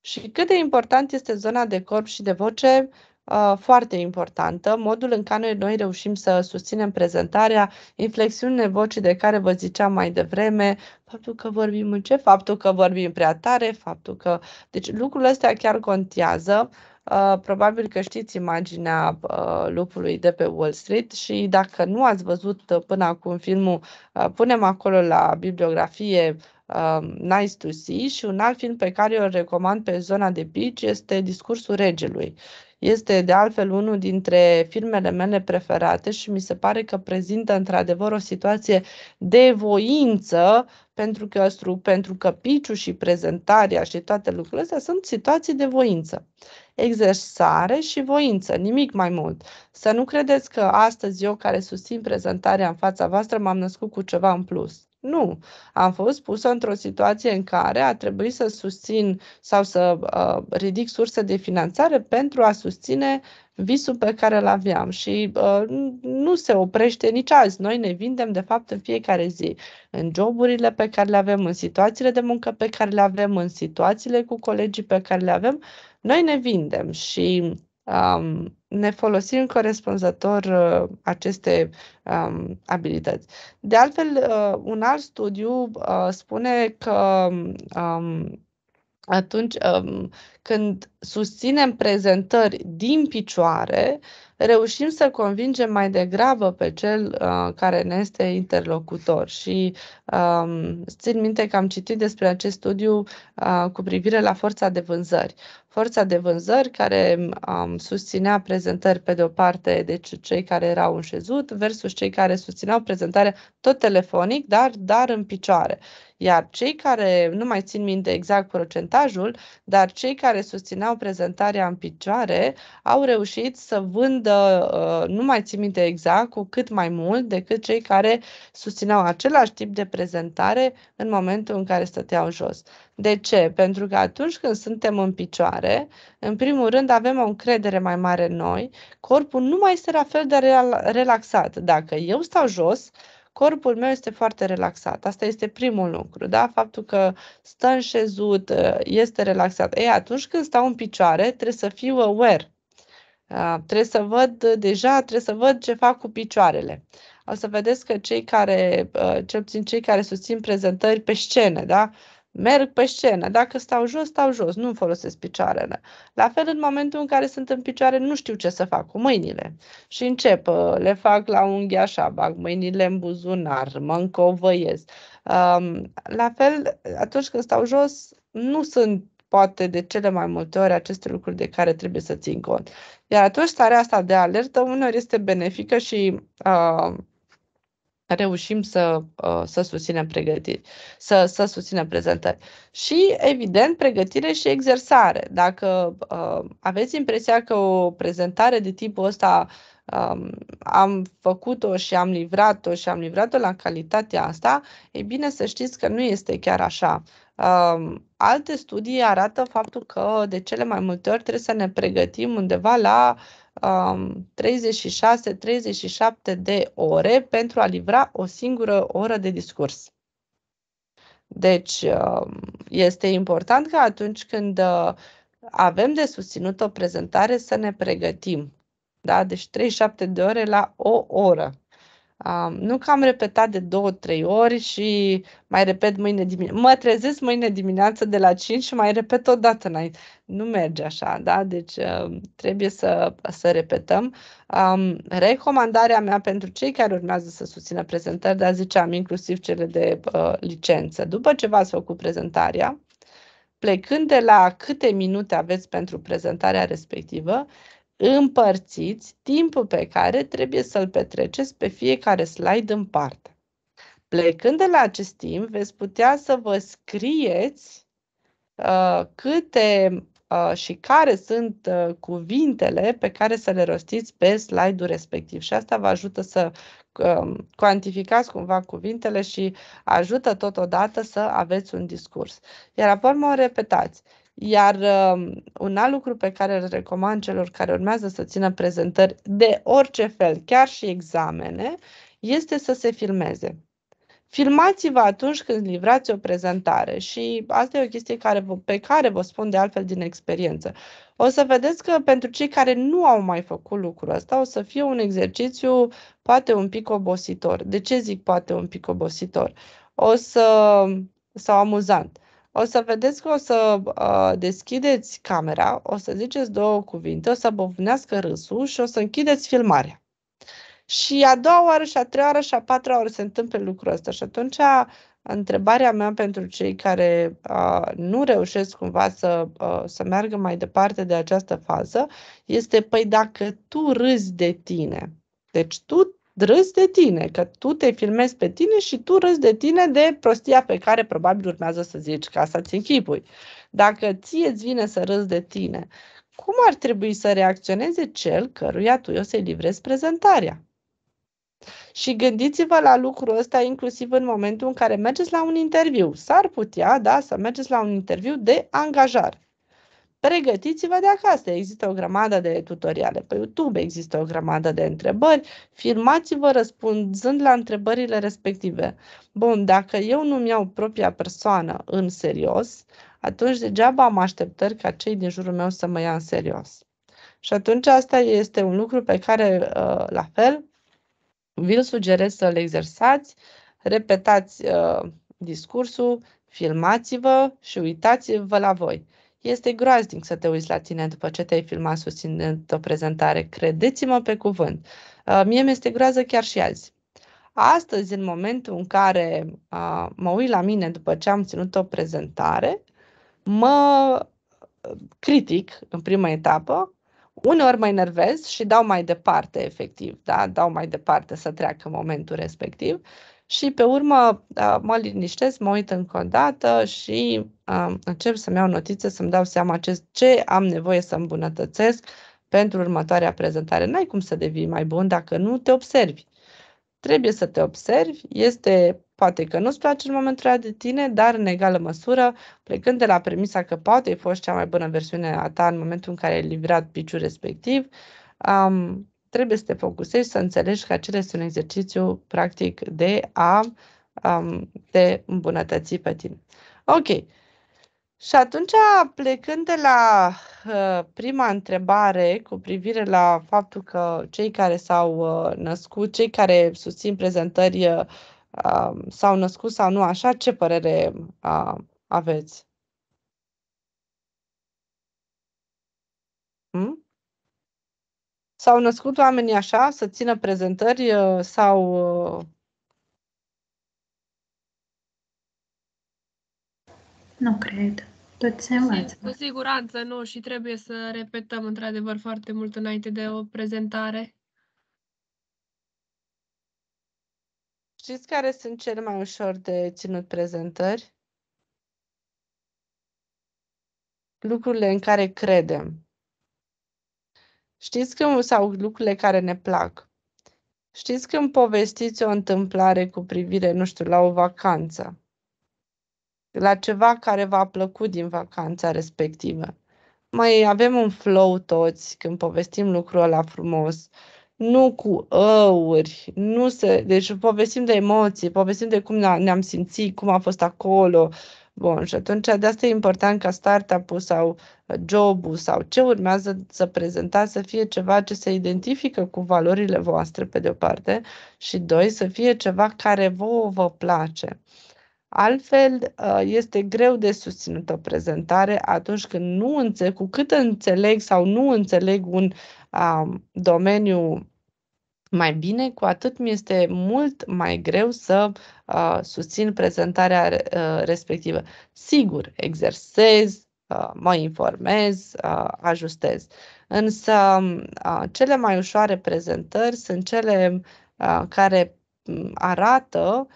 Și cât de important este zona de corp și de voce, uh, foarte importantă, modul în care noi reușim să susținem prezentarea, inflexiunile vocii de care vă ziceam mai devreme, faptul că vorbim în ce, faptul că vorbim prea tare, faptul că... Deci lucrurile astea chiar contează. Uh, Uh, probabil că știți imaginea uh, lupului de pe Wall Street și dacă nu ați văzut uh, până acum filmul, uh, punem acolo la bibliografie um, Nice to See și un alt film pe care îl recomand pe zona de beach este Discursul Regelui. Este de altfel unul dintre filmele mele preferate și mi se pare că prezintă într-adevăr o situație de voință pentru că, pentru că piciu și prezentarea și toate lucrurile astea sunt situații de voință exersare și voință, nimic mai mult. Să nu credeți că astăzi eu care susțin prezentarea în fața voastră m-am născut cu ceva în plus. Nu, am fost pusă într-o situație în care a trebuit să susțin sau să uh, ridic surse de finanțare pentru a susține visul pe care îl aveam și uh, nu se oprește nici azi. Noi ne vindem, de fapt, în fiecare zi, în joburile pe care le avem, în situațiile de muncă pe care le avem, în situațiile cu colegii pe care le avem noi ne vindem și um, ne folosim corespunzător uh, aceste um, abilități. De altfel, uh, un alt studiu uh, spune că um, um atunci um, când susținem prezentări din picioare, reușim să convingem mai degrabă pe cel uh, care ne este interlocutor. Și um, țin minte că am citit despre acest studiu uh, cu privire la forța de vânzări. Forța de vânzări care um, susținea prezentări pe de-o parte, deci cei care erau în șezut versus cei care susțineau prezentarea tot telefonic, dar, dar în picioare. Iar cei care, nu mai țin minte exact procentajul, dar cei care susțineau prezentarea în picioare au reușit să vândă Uh, nu mai țin minte exact, cu cât mai mult decât cei care susțineau același tip de prezentare în momentul în care stăteau jos. De ce? Pentru că atunci când suntem în picioare, în primul rând avem o încredere mai mare în noi, corpul nu mai este la fel de relaxat. Dacă eu stau jos, corpul meu este foarte relaxat. Asta este primul lucru, da? Faptul că stă înșezut, uh, este relaxat. Ei, atunci când stau în picioare, trebuie să fiu aware Ah, trebuie să văd eh, deja, trebuie să văd ce fac cu picioarele. O să vedeți că cei care, eh, cel puțin cei care susțin prezentări pe scenă, da? merg pe scenă, dacă stau jos, stau jos, nu folosesc picioarele. La fel, în momentul în care sunt în picioare, nu știu ce să fac cu mâinile. Și încep, eh, le fac la unghi așa, bag mâinile în buzunar, mă încovăiesc. La fel, atunci când stau jos, nu sunt poate de cele mai multe ori aceste lucruri de care trebuie să țin cont. Iar atunci starea asta de alertă uneori este benefică și uh, reușim să, uh, să susținem pregătiri, să, să susținem prezentări. Și, evident, pregătire și exersare. Dacă uh, aveți impresia că o prezentare de tipul ăsta uh, um, am făcut-o și am livrat-o și am livrat-o la calitatea asta, e bine să știți că nu este chiar așa. Um, alte studii arată faptul că de cele mai multe ori trebuie să ne pregătim undeva la um, 36-37 de ore pentru a livra o singură oră de discurs. Deci, este important că atunci când avem de susținut o prezentare să ne pregătim. Da? Deci 37 de ore la o oră. Um, nu că am repetat de două, trei ori și mai repet mâine dimineață. Mă trezesc mâine dimineață de la 5 și mai repet o dată înainte. Nu merge așa, da? Deci uh, trebuie să, să repetăm. Um, recomandarea mea pentru cei care urmează să susțină prezentări, dar ziceam inclusiv cele de uh, licență. După ce v-ați făcut prezentarea, plecând de la câte minute aveți pentru prezentarea respectivă, împărțiți timpul pe care trebuie să-l petreceți pe fiecare slide în parte. Plecând de la acest timp, veți putea să vă scrieți uh, câte uh, și care sunt uh, cuvintele pe care să le rostiți pe slide-ul respectiv și asta vă ajută să uh, cuantificați cumva cuvintele și ajută totodată să aveți un discurs. Iar apoi mă repetați. Iar uh, un alt lucru pe care îl recomand celor care urmează să țină prezentări de orice fel, chiar și examene, este să se filmeze. Filmați-vă atunci când livrați o prezentare și asta e o chestie care vă, pe care vă spun de altfel din experiență. O să vedeți că pentru cei care nu au mai făcut lucrul ăsta o să fie un exercițiu poate un pic obositor. De ce zic poate un pic obositor? O să sau amuzant o să vedeți că o să uh, deschideți camera, o să ziceți două cuvinte, o să bovnească râsul și o să închideți filmarea. Și a doua oară și a treia oară și a patra oară se întâmplă lucrul ăsta și atunci întrebarea mea pentru cei care uh, nu reușesc cumva să, uh, să meargă mai departe de această fază este, păi dacă tu râzi de tine, deci tu râzi de tine, că tu te filmezi pe tine și tu râzi de tine de prostia pe care probabil urmează să zici, ca să-ți închipui. Dacă ție îți vine să râzi de tine, cum ar trebui să reacționeze cel căruia tu o să-i livrezi prezentarea? Și gândiți-vă la lucrul ăsta inclusiv în momentul în care mergeți la un interviu. S-ar putea, da, să mergeți la un interviu de angajare pregătiți-vă de acasă. Există o grămadă de tutoriale pe YouTube, există o grămadă de întrebări, filmați-vă răspunzând la întrebările respective. Bun, dacă eu nu-mi iau propria persoană în serios, atunci degeaba am așteptări ca cei din jurul meu să mă ia în serios. Și atunci asta este un lucru pe care, uh, la fel, vi-l sugerez să-l exersați, repetați uh, discursul, filmați-vă și uitați-vă la voi. Este groaznic să te uiți la tine după ce te-ai filmat susținând o prezentare. Credeți-mă pe cuvânt. Uh, mie mi-este groază chiar și azi. Astăzi, în momentul în care uh, mă uit la mine după ce am ținut o prezentare, mă uh, critic în prima etapă, uneori mă enervez și dau mai departe, efectiv, da? dau mai departe să treacă momentul respectiv și pe urmă da, mă liniștesc, mă uit încă o dată și um, încep să-mi iau notițe, să-mi dau seama ce, ce am nevoie să îmbunătățesc pentru următoarea prezentare. N-ai cum să devii mai bun dacă nu te observi. Trebuie să te observi, este poate că nu-ți place în momentul de tine, dar în egală măsură, plecând de la premisa că poate ai fost cea mai bună versiune a ta în momentul în care ai livrat piciul respectiv, um, trebuie să te focusezi, să înțelegi că acela este un exercițiu practic de a um, te îmbunătăți pe tine. Ok. Și atunci, plecând de la uh, prima întrebare cu privire la faptul că cei care s-au uh, născut, cei care susțin prezentări uh, s-au născut sau nu așa, ce părere uh, aveți? Hmm? s-au născut oamenii așa, să țină prezentări uh, sau... Uh? Nu cred. Tot se învață. Cu siguranță nu și trebuie să repetăm într-adevăr foarte mult înainte de o prezentare. Știți care sunt cele mai ușor de ținut prezentări? Lucrurile în care credem. Știți când sau lucrurile care ne plac. Știți când povestiți o întâmplare cu privire, nu știu, la o vacanță, la ceva care v-a plăcut din vacanța respectivă. Mai avem un flow toți când povestim lucrul ăla frumos, nu cu ăuri, nu se, deci povestim de emoții, povestim de cum ne-am simțit, cum a fost acolo, Bun, și atunci de asta e important ca startup-ul sau jobul sau ce urmează să prezentați să fie ceva ce se identifică cu valorile voastre, pe de o parte, și doi, să fie ceva care vouă vă place. Altfel, uh, este greu de susținut o prezentare atunci când nu înțeleg, cu cât înțeleg sau nu înțeleg un um, domeniu mai bine, cu atât mi este mult mai greu să uh, susțin prezentarea uh, respectivă. Sigur, exersez, mă informez, ajustez. Însă cele mai ușoare prezentări sunt cele care arată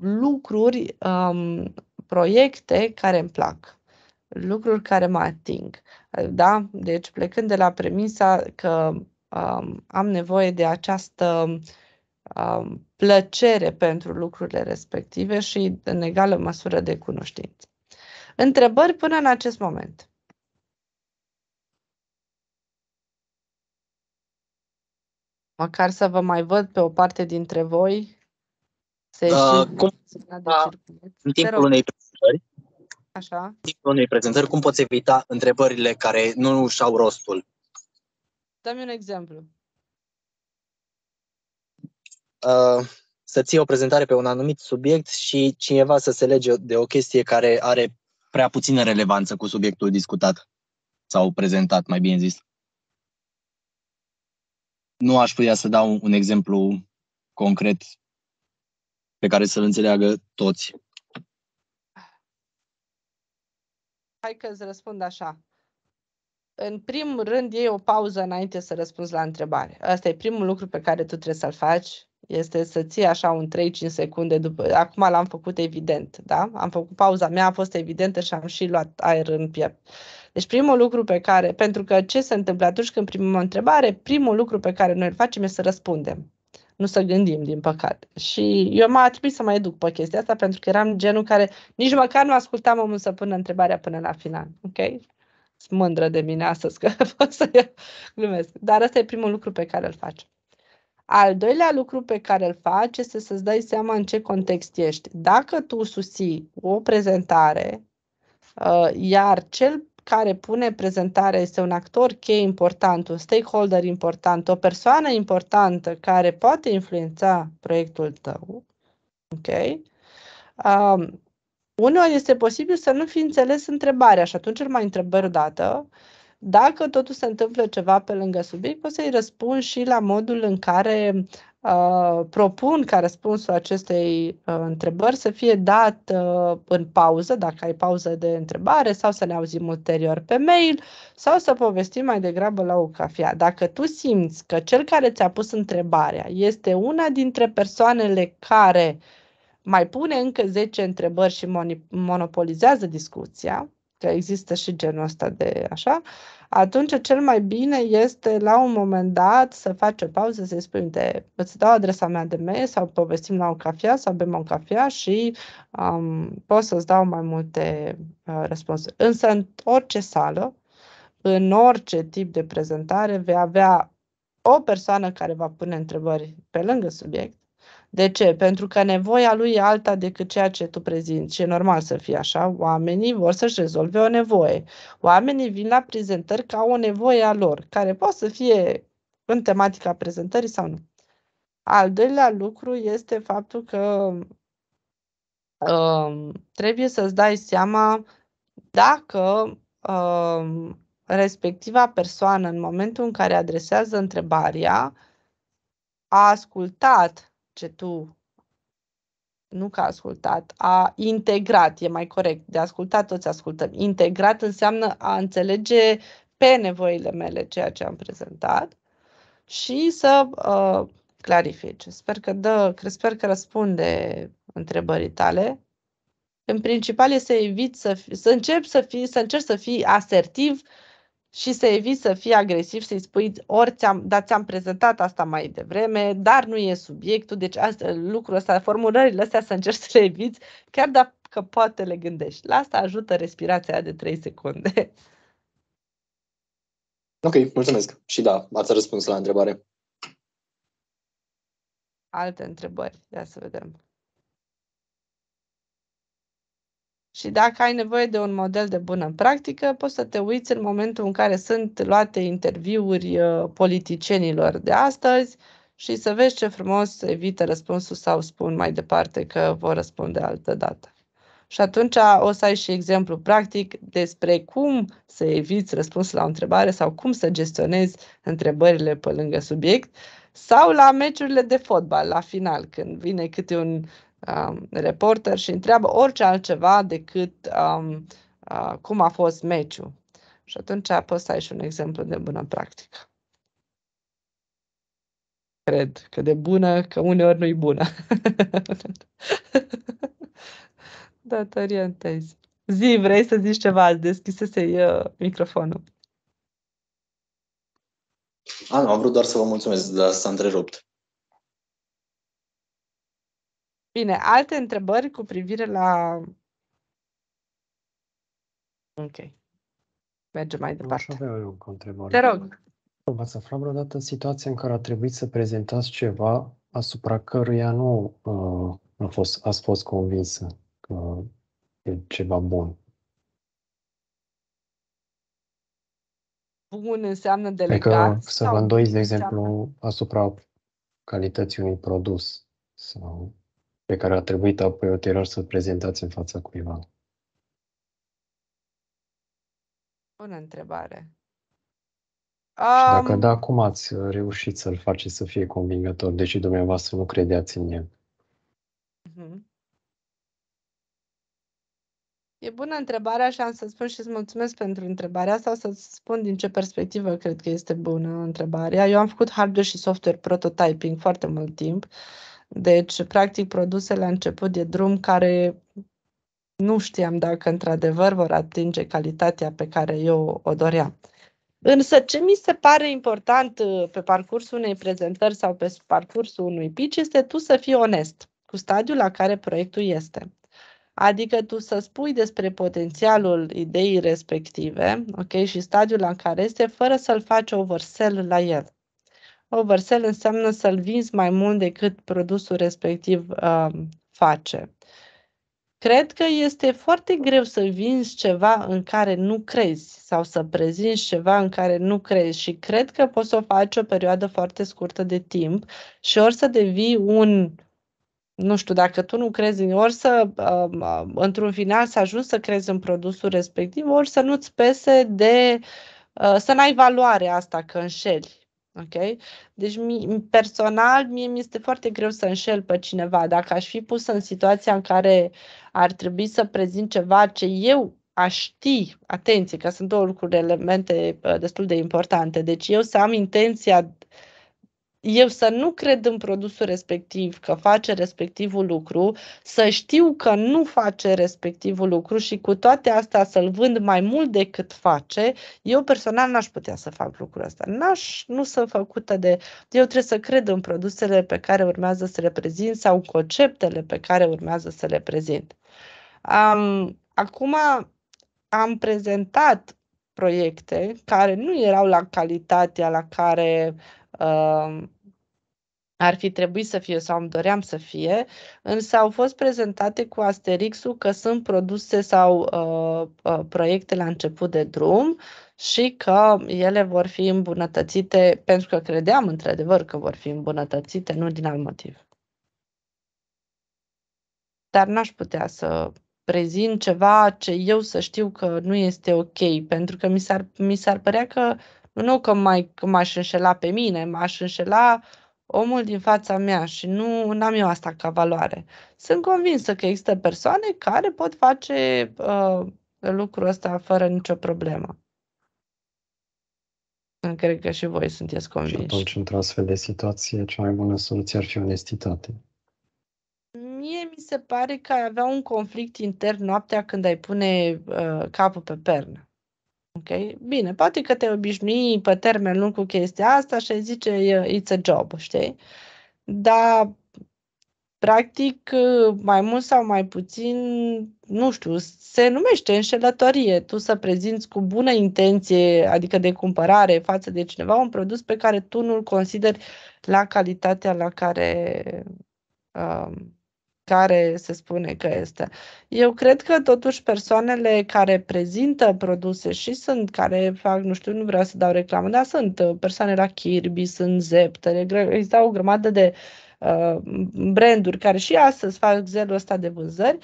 lucruri, proiecte care îmi plac, lucruri care mă ating. Da? Deci plecând de la premisa că am nevoie de această plăcere pentru lucrurile respective și în egală măsură de cunoștință. Întrebări până în acest moment. Măcar să vă mai văd pe o parte dintre voi. Se uh, cum, da, în timpul unei prezentări, Așa. în timpul unei prezentări, cum poți evita întrebările care nu își au rostul? Dă-mi un exemplu. Uh, să ții o prezentare pe un anumit subiect și cineva să se lege de o chestie care are prea puțină relevanță cu subiectul discutat sau prezentat, mai bine zis. Nu aș putea să dau un exemplu concret pe care să-l înțeleagă toți. Hai că îți răspund așa. În primul rând, e o pauză înainte să răspunzi la întrebare. Asta e primul lucru pe care tu trebuie să-l faci este să ții așa un 3-5 secunde după. Acum l-am făcut evident, da? Am făcut pauza mea, a fost evidentă și am și luat aer în piept. Deci primul lucru pe care, pentru că ce se întâmplă atunci când primim o întrebare, primul lucru pe care noi îl facem este să răspundem. Nu să gândim, din păcate. Și eu m-a trebuit să mă educ pe chestia asta, pentru că eram genul care nici măcar nu ascultam omul să pună întrebarea până la final. Ok? Sunt mândră de mine astăzi că [laughs] pot să glumesc. Dar asta e primul lucru pe care îl facem. Al doilea lucru pe care îl faci este să-ți dai seama în ce context ești. Dacă tu susții o prezentare, uh, iar cel care pune prezentarea este un actor cheie important, un stakeholder important, o persoană importantă care poate influența proiectul tău, ok? Um, uneori este posibil să nu fi înțeles întrebarea și atunci îl mai întrebări o dată dacă totuși se întâmplă ceva pe lângă subiect, pot să-i răspund și la modul în care uh, propun ca răspunsul acestei uh, întrebări să fie dat uh, în pauză, dacă ai pauză de întrebare, sau să ne auzim ulterior pe mail, sau să povestim mai degrabă la o cafea. Dacă tu simți că cel care ți-a pus întrebarea este una dintre persoanele care mai pune încă 10 întrebări și monopolizează discuția, că există și genul ăsta de așa, atunci cel mai bine este la un moment dat să faci o pauză, să-i spui, uite, îți dau adresa mea de mail sau povestim la o cafea sau bem o cafea și um, pot să-ți dau mai multe uh, răspunsuri. Însă în orice sală, în orice tip de prezentare, vei avea o persoană care va pune întrebări pe lângă subiect, de ce? Pentru că nevoia lui e alta decât ceea ce tu prezinți și e normal să fie așa. Oamenii vor să-și rezolve o nevoie. Oamenii vin la prezentări ca o nevoie a lor, care poate să fie în tematica prezentării sau nu. Al doilea lucru este faptul că um, trebuie să-ți dai seama dacă um, respectiva persoană, în momentul în care adresează întrebarea, a ascultat ce tu nu că a ascultat, a integrat, e mai corect, de ascultat toți ascultăm. Integrat înseamnă a înțelege pe nevoile mele ceea ce am prezentat și să uh, clarifice. Sper că dă, sper că răspunde întrebării tale. În principal este să evit să, fi, să încep să fii, să încerci să fii asertiv uh, și să eviți să fii agresiv, să-i spui, ori ți-am, da, ți-am prezentat asta mai devreme, dar nu e subiectul, deci asta, lucrul ăsta, formulările astea să încerci să le eviți, chiar dacă poate le gândești. La asta ajută respirația de 3 secunde. [laughs] Ok, mulțumesc. Și da, ați răspuns la întrebare. Alte întrebări, ia să vedem. Și dacă ai nevoie de un model de bună practică, poți să te uiți în momentul în care sunt luate interviuri uh, politicienilor de astăzi și să vezi ce frumos evită răspunsul sau spun mai departe că vor răspunde altă dată. Și atunci o să ai și exemplu practic despre cum să eviți răspunsul la o întrebare sau cum să gestionezi întrebările pe lângă subiect sau la meciurile de fotbal, la final, când vine câte un um, reporter și întreabă orice altceva decât um, uh, cum a fost meciul. Și atunci poți să ai și un exemplu de bună practică. Cred că de bună, că uneori nu-i bună. [laughs] da, te orientezi. Zi, vrei să zici ceva? Deschisese eu uh, microfonul. A, nu, am vrut doar să vă mulțumesc, dar s-a întrerupt. Bine, alte întrebări cu privire la... Ok. Mergem mai departe. Aș avea eu o întrebare. Te rog. V-ați aflat vreodată în situația în care a trebuit să prezentați ceva asupra căruia nu uh, a fost, ați fost convinsă că e ceva bun? Bun înseamnă delegat? Adică să vă îndoiți, de exemplu, înseamnă... asupra calității unui produs sau pe care a trebuit apoi ulterior să-l prezentați în fața cuiva? Bună întrebare. dacă da, cum ați reușit să-l faceți să fie convingător, deși dumneavoastră nu credeați în el? Mhm. E bună întrebarea și am să spun și îți mulțumesc pentru întrebarea asta, să spun din ce perspectivă cred că este bună întrebarea. Eu am făcut hardware și software prototyping foarte mult timp. Uh, deci, practic, produse la început de drum care nu știam dacă într-adevăr vor atinge calitatea pe care eu o doream. Însă ce mi se pare important uh, pe parcursul unei prezentări sau pe parcursul unui pitch este tu să fii onest cu stadiul la care proiectul este. Adică tu să spui despre potențialul ideii respective, ok, și stadiul la care este, fără să-l faci oversell la el. Oversell înseamnă să-l vinzi mai mult decât produsul respectiv uh, face. Cred că este foarte greu să vinzi ceva în care nu crezi sau să prezinți ceva în care nu crezi și cred că poți să o faci o perioadă foarte scurtă de timp și ori să devii un nu știu, dacă tu nu crezi, ori să, uh, într-un final, să ajungi să crezi în produsul respectiv, ori să nu-ți pese de, uh, să n-ai valoare asta că înșeli Ok? Deci, personal, mie mi este foarte greu să înșel pe cineva. Dacă aș fi pus în situația în care ar trebui să prezint ceva ce eu aș ști, atenție, că sunt două lucruri, elemente uh, destul de importante. Deci, eu să am intenția eu să nu cred în produsul respectiv că face respectivul lucru, să știu că nu face respectivul lucru și cu toate astea să-l vând mai mult decât face, eu personal n-aș putea să fac lucrul ăsta. N-aș, nu sunt făcută de... Eu trebuie să cred în produsele pe care urmează să le prezint sau conceptele pe care urmează să le prezint. Um, acum am prezentat proiecte care nu erau la calitatea la care uh, ar fi trebuit să fie sau îmi doream să fie, însă au fost prezentate cu asterixul că sunt produse sau uh, uh, proiecte la început de drum și că ele vor fi îmbunătățite, pentru că credeam într-adevăr că vor fi îmbunătățite, nu din alt motiv. Dar n-aș putea să prezint ceva ce eu să știu că nu este ok, pentru că mi s-ar, mi s-ar părea că uh, nu că, mai, că m-aș înșela pe mine, m-aș înșela omul din fața mea și nu am eu asta ca valoare. Sunt convinsă că există persoane care pot face uh, lucrul ăsta fără nicio problemă. Cred că și voi sunteți convinși. Și atunci, într-o astfel de situație, cea mai bună soluție ar fi onestitate. Mie mi se pare că ai avea un conflict intern noaptea când ai pune uh, capul pe pernă. Ok? Bine, poate că te obișnui pe termen lung cu chestia asta și ai zice it's a job, știi? Dar, practic, mai mult sau mai puțin, nu știu, se numește înșelătorie. Tu să prezinți cu bună intenție, adică de cumpărare față de cineva, un produs pe care tu nu-l consideri la calitatea la care um, care se spune că este. Eu cred că totuși persoanele care prezintă produse și sunt, care fac, nu știu, nu vreau să dau reclamă, dar sunt uh, persoane la Kirby, sunt Zeptele, există o grămadă de uh, branduri care și astăzi fac zelul ăsta de vânzări,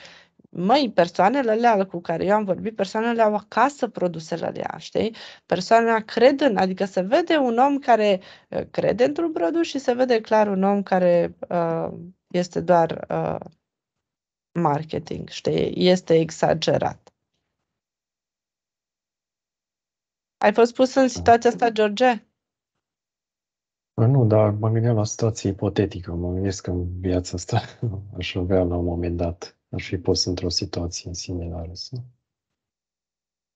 măi, persoanele alea cu care eu am vorbit, persoanele au acasă produsele alea, știi? Persoana crede în, adică se vede un om care uh, crede într-un produs și se vede clar un om care uh, este doar uh, marketing, știi? Este exagerat. Ai fost pus în situația asta, George? Nu, dar mă gândeam la situație ipotetică. Mă gândesc că în viața asta [laughs] aș avea la un moment dat, aș fi pus într-o situație similară. Sau?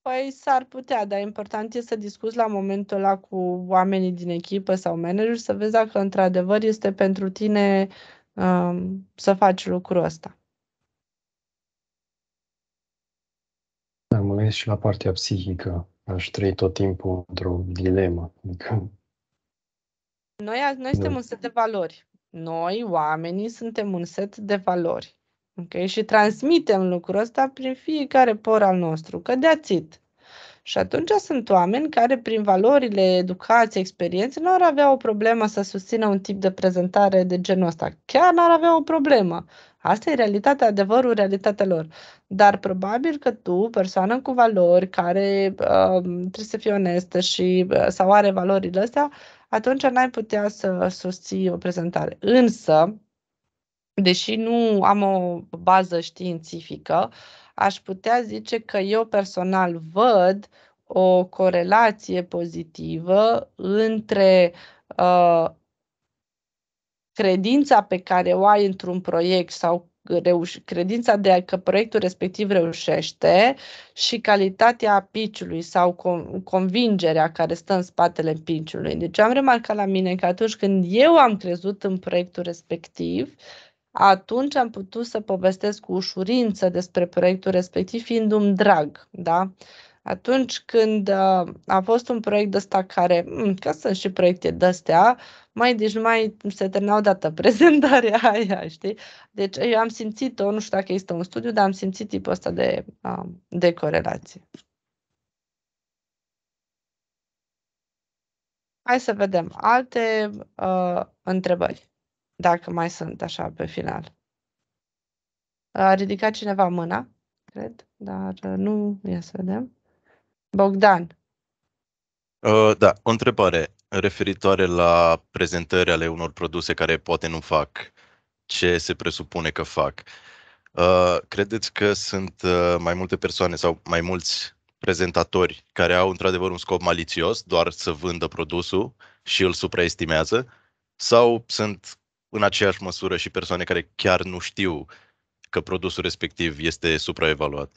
Păi s-ar putea, dar important e să discuți la momentul ăla cu oamenii din echipă sau manager să vezi dacă într-adevăr este pentru tine uh, Um, să faci lucrul ăsta. Da, mă gândesc și la partea psihică. Aș trăi tot timpul într-o dilemă. Adică... Noi, noi suntem da. un set de valori. Noi, oamenii, suntem un set de valori. Okay? Și transmitem lucrul ăsta prin fiecare por al nostru. Că de ațit și atunci sunt oameni care, prin valorile, educație, experiențe, nu ar avea o problemă să susțină un tip de prezentare de genul ăsta. Chiar n-ar avea o problemă. Asta e realitatea, adevărul, realitatea lor. Dar probabil că tu, persoană cu valori, care uh, trebuie să fie onestă și uh, sau are valorile astea, atunci n-ai putea să susții o prezentare. Însă, deși nu am o bază științifică, aș putea zice că eu personal văd o corelație pozitivă între uh, credința pe care o ai într-un proiect sau reuș- credința de că proiectul respectiv reușește și calitatea piciului sau convingerea care stă în spatele piciului. Deci am remarcat la mine că atunci când eu am crezut în proiectul respectiv, uh, atunci am putut să povestesc cu ușurință despre proiectul respectiv, fiindu-mi drag, da? Atunci când uh, a fost un proiect ăsta care, ca mm, că sunt și proiecte de-astea, mai, deci mai se termina dată [laughs] prezentarea aia, știi? Deci eu am simțit-o, nu știu dacă este un studiu, dar am simțit tipul ăsta de, uh, de corelație. Hai să vedem alte uh, întrebări dacă mai sunt așa pe final. A ridicat cineva mâna, cred, dar uh, nu, ia să vedem. Bogdan. Uh, da, o întrebare referitoare la prezentări ale unor produse care poate nu fac ce se presupune că fac. Uh, credeți că sunt uh, mai multe persoane sau mai mulți prezentatori care au într-adevăr un scop malițios, doar să vândă produsul și îl supraestimează? Sau sunt în aceeași măsură și persoane care chiar nu știu că produsul respectiv este supraevaluat.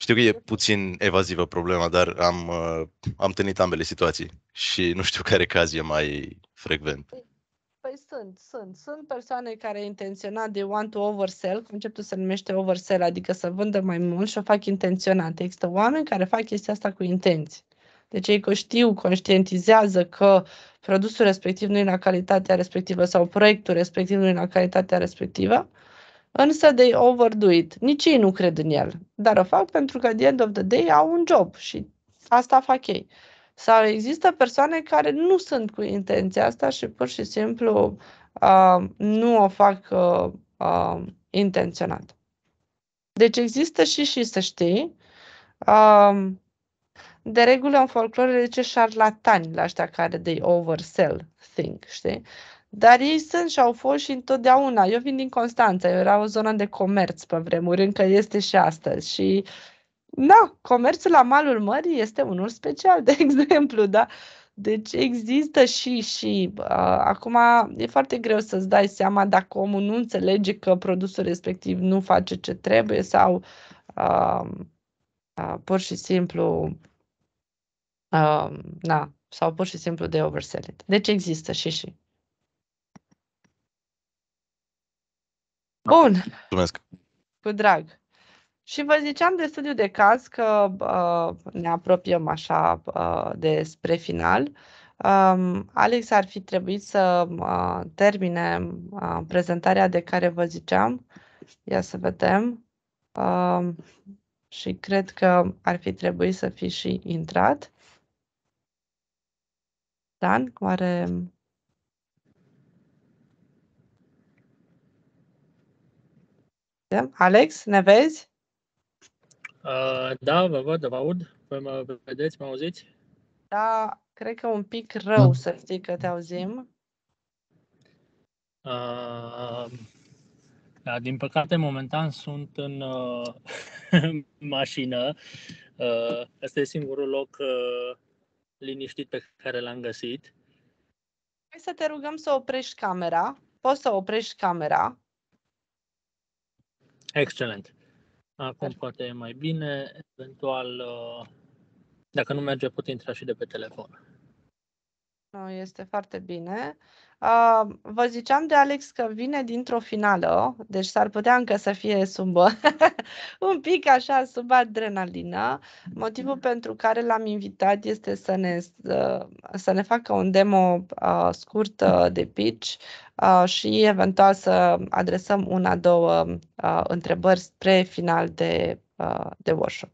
Știu că e puțin evazivă problema, dar am, uh, am tânit ambele situații și nu știu care caz e mai frecvent. Păi sunt, sunt. Sunt persoane care intenționat de want to oversell, conceptul se numește oversell, adică să vândă mai mult și o fac intenționat. Există oameni care fac chestia asta cu intenții. Deci ei că știu, conștientizează că produsul respectiv nu e la calitatea respectivă sau proiectul respectiv nu e la calitatea respectivă, însă they overdo it. Nici ei nu cred în el, dar o fac pentru că at the end of the day au un job și asta fac ei. Sau există persoane care nu sunt cu intenția asta și pur și simplu uh, nu o fac uh, uh, intenționat. Deci există și și să știi. Uh, de regulă în folclor le zice șarlatani la ăștia care de oversell thing, știi? Dar ei sunt și au fost și întotdeauna. Eu vin din Constanța, eu era o zonă de comerț pe vremuri, încă este și astăzi. Și, na, comerțul la malul mării este unul special, [laughs] de exemplu, da? Deci există și și uh, acum e foarte greu să-ți dai seama dacă omul nu înțelege că produsul respectiv nu face ce trebuie sau uh, uh, pur și simplu da, na, sau pur și simplu de it. Deci există și și. Da. Bun. Mulțumesc. Cu drag. Și vă ziceam de studiu de caz că uh, ne apropiem așa uh, de spre final. Um, Alex ar fi trebuit să uh, termine uh, prezentarea de care vă ziceam. Ia să vedem. Uh, și cred că ar fi trebuit să fi și intrat. Dan, oare... Da? Alex, ne vezi? Uh, da, vă văd, vă aud. Voi mă vedeți, mă auziți? Da, cred că un pic rău să știi că te auzim. Uh, da, din păcate, momentan sunt în uh, [laughs] mașină. Uh, asta e singurul loc uh, liniștit pe care l-am găsit. Hai să te rugăm să oprești camera. Poți să oprești camera. Excelent. Acum Perfect. poate e mai bine. Eventual, uh, dacă nu merge, pot intra și de pe telefon. No, este foarte bine. Uh, vă ziceam de Alex că vine dintr-o finală, deci s-ar putea încă să fie sub [laughs] un pic așa sub adrenalină. Motivul pentru care l-am invitat este să ne, uh, să ne facă un demo uh, scurt de pitch și eventual să adresăm una, două întrebări spre final de, de workshop.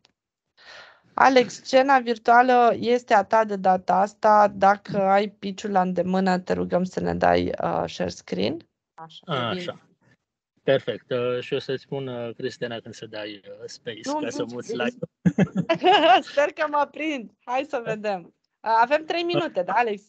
Alex, scena virtuală este a ta de data asta. Dacă ai piciul la îndemână, te rugăm să ne dai uh, share screen. Așa. A, așa. Perfect. Uh, și o să-ți spun, uh, Cristina, când să dai uh, space nu, ca nu, să muți live. [laughs] Sper că mă prind. Hai să vedem. Uh, avem trei minute, da, Alex?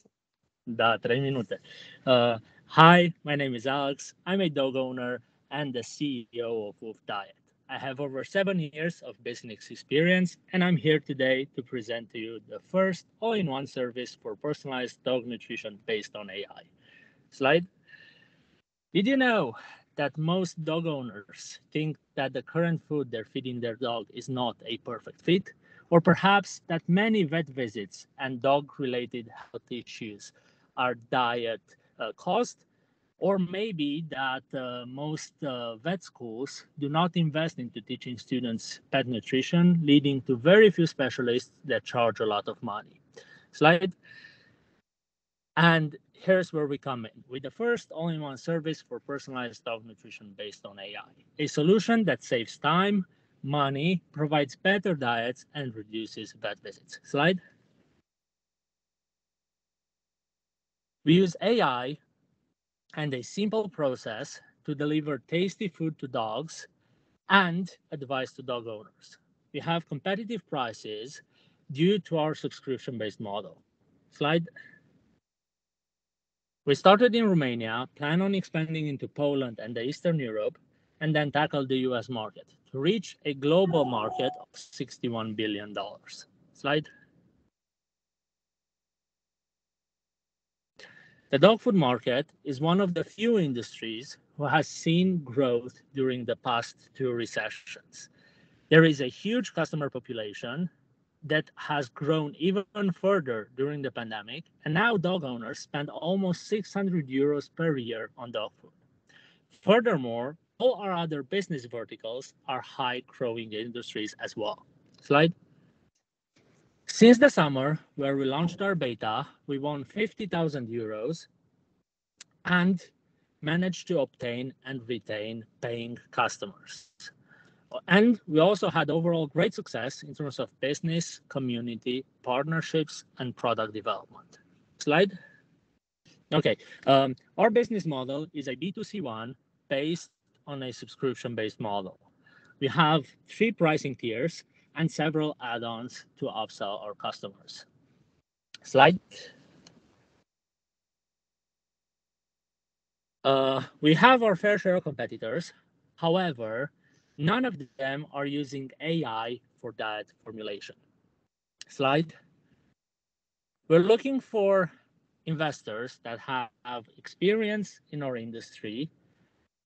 Da, trei minute. Uh, hi, my name is Alex. I'm a dog owner and the CEO of Wolf Diet. I have over seven years of business experience, and I'm here today to present to you the first all in one service for personalized dog nutrition based on AI. Slide. Did you know that most dog owners think that the current food they're feeding their dog is not a perfect fit? Or perhaps that many vet visits and dog related health issues are diet uh, caused or maybe that uh, most uh, vet schools do not invest into teaching students pet nutrition, leading to very few specialists that charge a lot of money. Slide. And here's where we come in with the first all-in-one service for personalized dog nutrition based on AI, a solution that saves time, money, provides better diets, and reduces vet visits. Slide. We use AI and a simple process to deliver tasty food to dogs and advice to dog owners. We have competitive prices due to our subscription based model. Slide. We started in Romania, plan on expanding into Poland and Eastern Europe, and then tackle the US market to reach a global market of $61 billion. Slide. The dog food market is one of the few industries who has seen growth during the past two recessions. There is a huge customer population that has grown even further during the pandemic, and now dog owners spend almost 600 euros per year on dog food. Furthermore, all our other business verticals are high growing industries as well. Slide. Since the summer, where we launched our beta, we won 50,000 euros and managed to obtain and retain paying customers. And we also had overall great success in terms of business, community, partnerships, and product development. Slide. Okay, um, our business model is a B2C one based on a subscription based model. We have three pricing tiers and several add-ons to upsell our customers. Slide. Uh, we have our fair share of competitors. However, none of them are using AI for that formulation. Slide. We're looking for investors that have, have experience in our industry,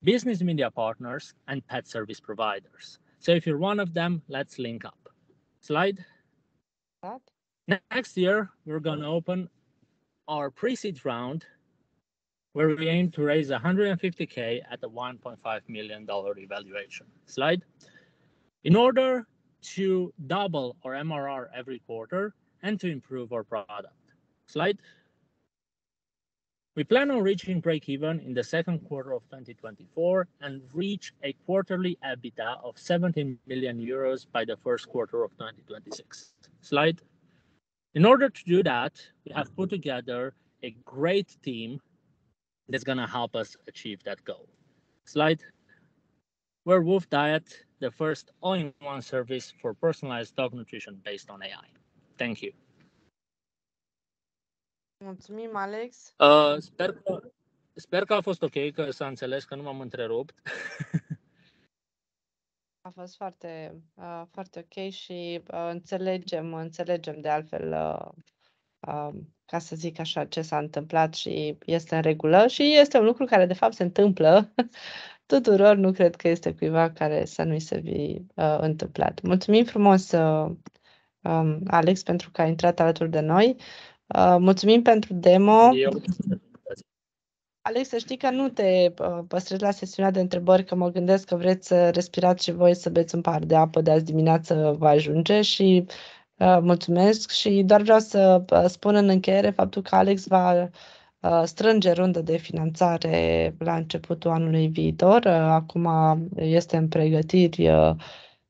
business media partners, and pet service providers. So if you're one of them, let's link up. Slide. Up. Next year, we're going to open our pre-seed round where we aim to raise 150K at a $1.5 million evaluation. Slide. In order to double our MRR every quarter and to improve our product. Slide. We plan on reaching break-even in the second quarter of 2024 and reach a quarterly EBITDA of 17 million euros by the first quarter of 2026. Slide. In order to do that, we have put together a great team that's going to help us achieve that goal. Slide. We're Wolf Diet, the first all-in-one service for personalized dog nutrition based on AI. Thank you. Mulțumim, Alex. Uh, sper, că, sper că a fost ok, că s-a înțeles că nu m-am întrerupt. [laughs] a fost foarte, uh, foarte ok și uh, înțelegem, înțelegem de altfel, uh, uh, ca să zic așa, ce s-a întâmplat și este în regulă și este un lucru care de fapt se întâmplă [laughs] tuturor, nu cred că este cuiva care să nu-i se fi uh, întâmplat. Mulțumim frumos, uh, um, Alex, pentru că ai intrat alături de noi. Uh, mulțumim pentru demo. Eu. Alex, să știi că nu te uh, păstrezi la sesiunea de întrebări, că mă gândesc că vreți să respirați și voi să beți un par de apă de azi dimineață vă ajunge și uh, mulțumesc și doar vreau să uh, spun în încheiere faptul că Alex va uh, strânge rundă de finanțare la începutul anului viitor. Uh, acum este în pregătiri uh,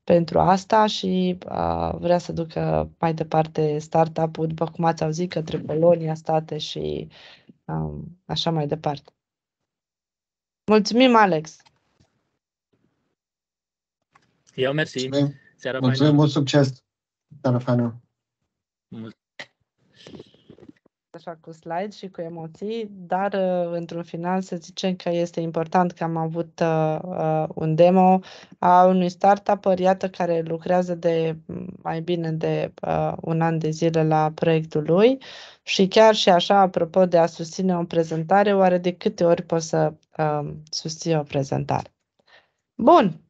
pentru asta și uh, vrea să ducă mai departe startup-ul, după cum ați auzit, către Polonia, state și um, așa mai departe. Mulțumim, Alex! Eu mersi! Mulțumim, Seara mulțumim mult succes, Tarafanu! așa cu slide și cu emoții, dar uh, într-un final să zicem că este important că am avut uh, uh un demo a unui startup, uh, iată, care lucrează de mm, mai bine de uh, un an de zile la proiectul lui și chiar și așa, apropo de a susține o prezentare, oare de câte ori poți să uh, um, susții o prezentare? Bun,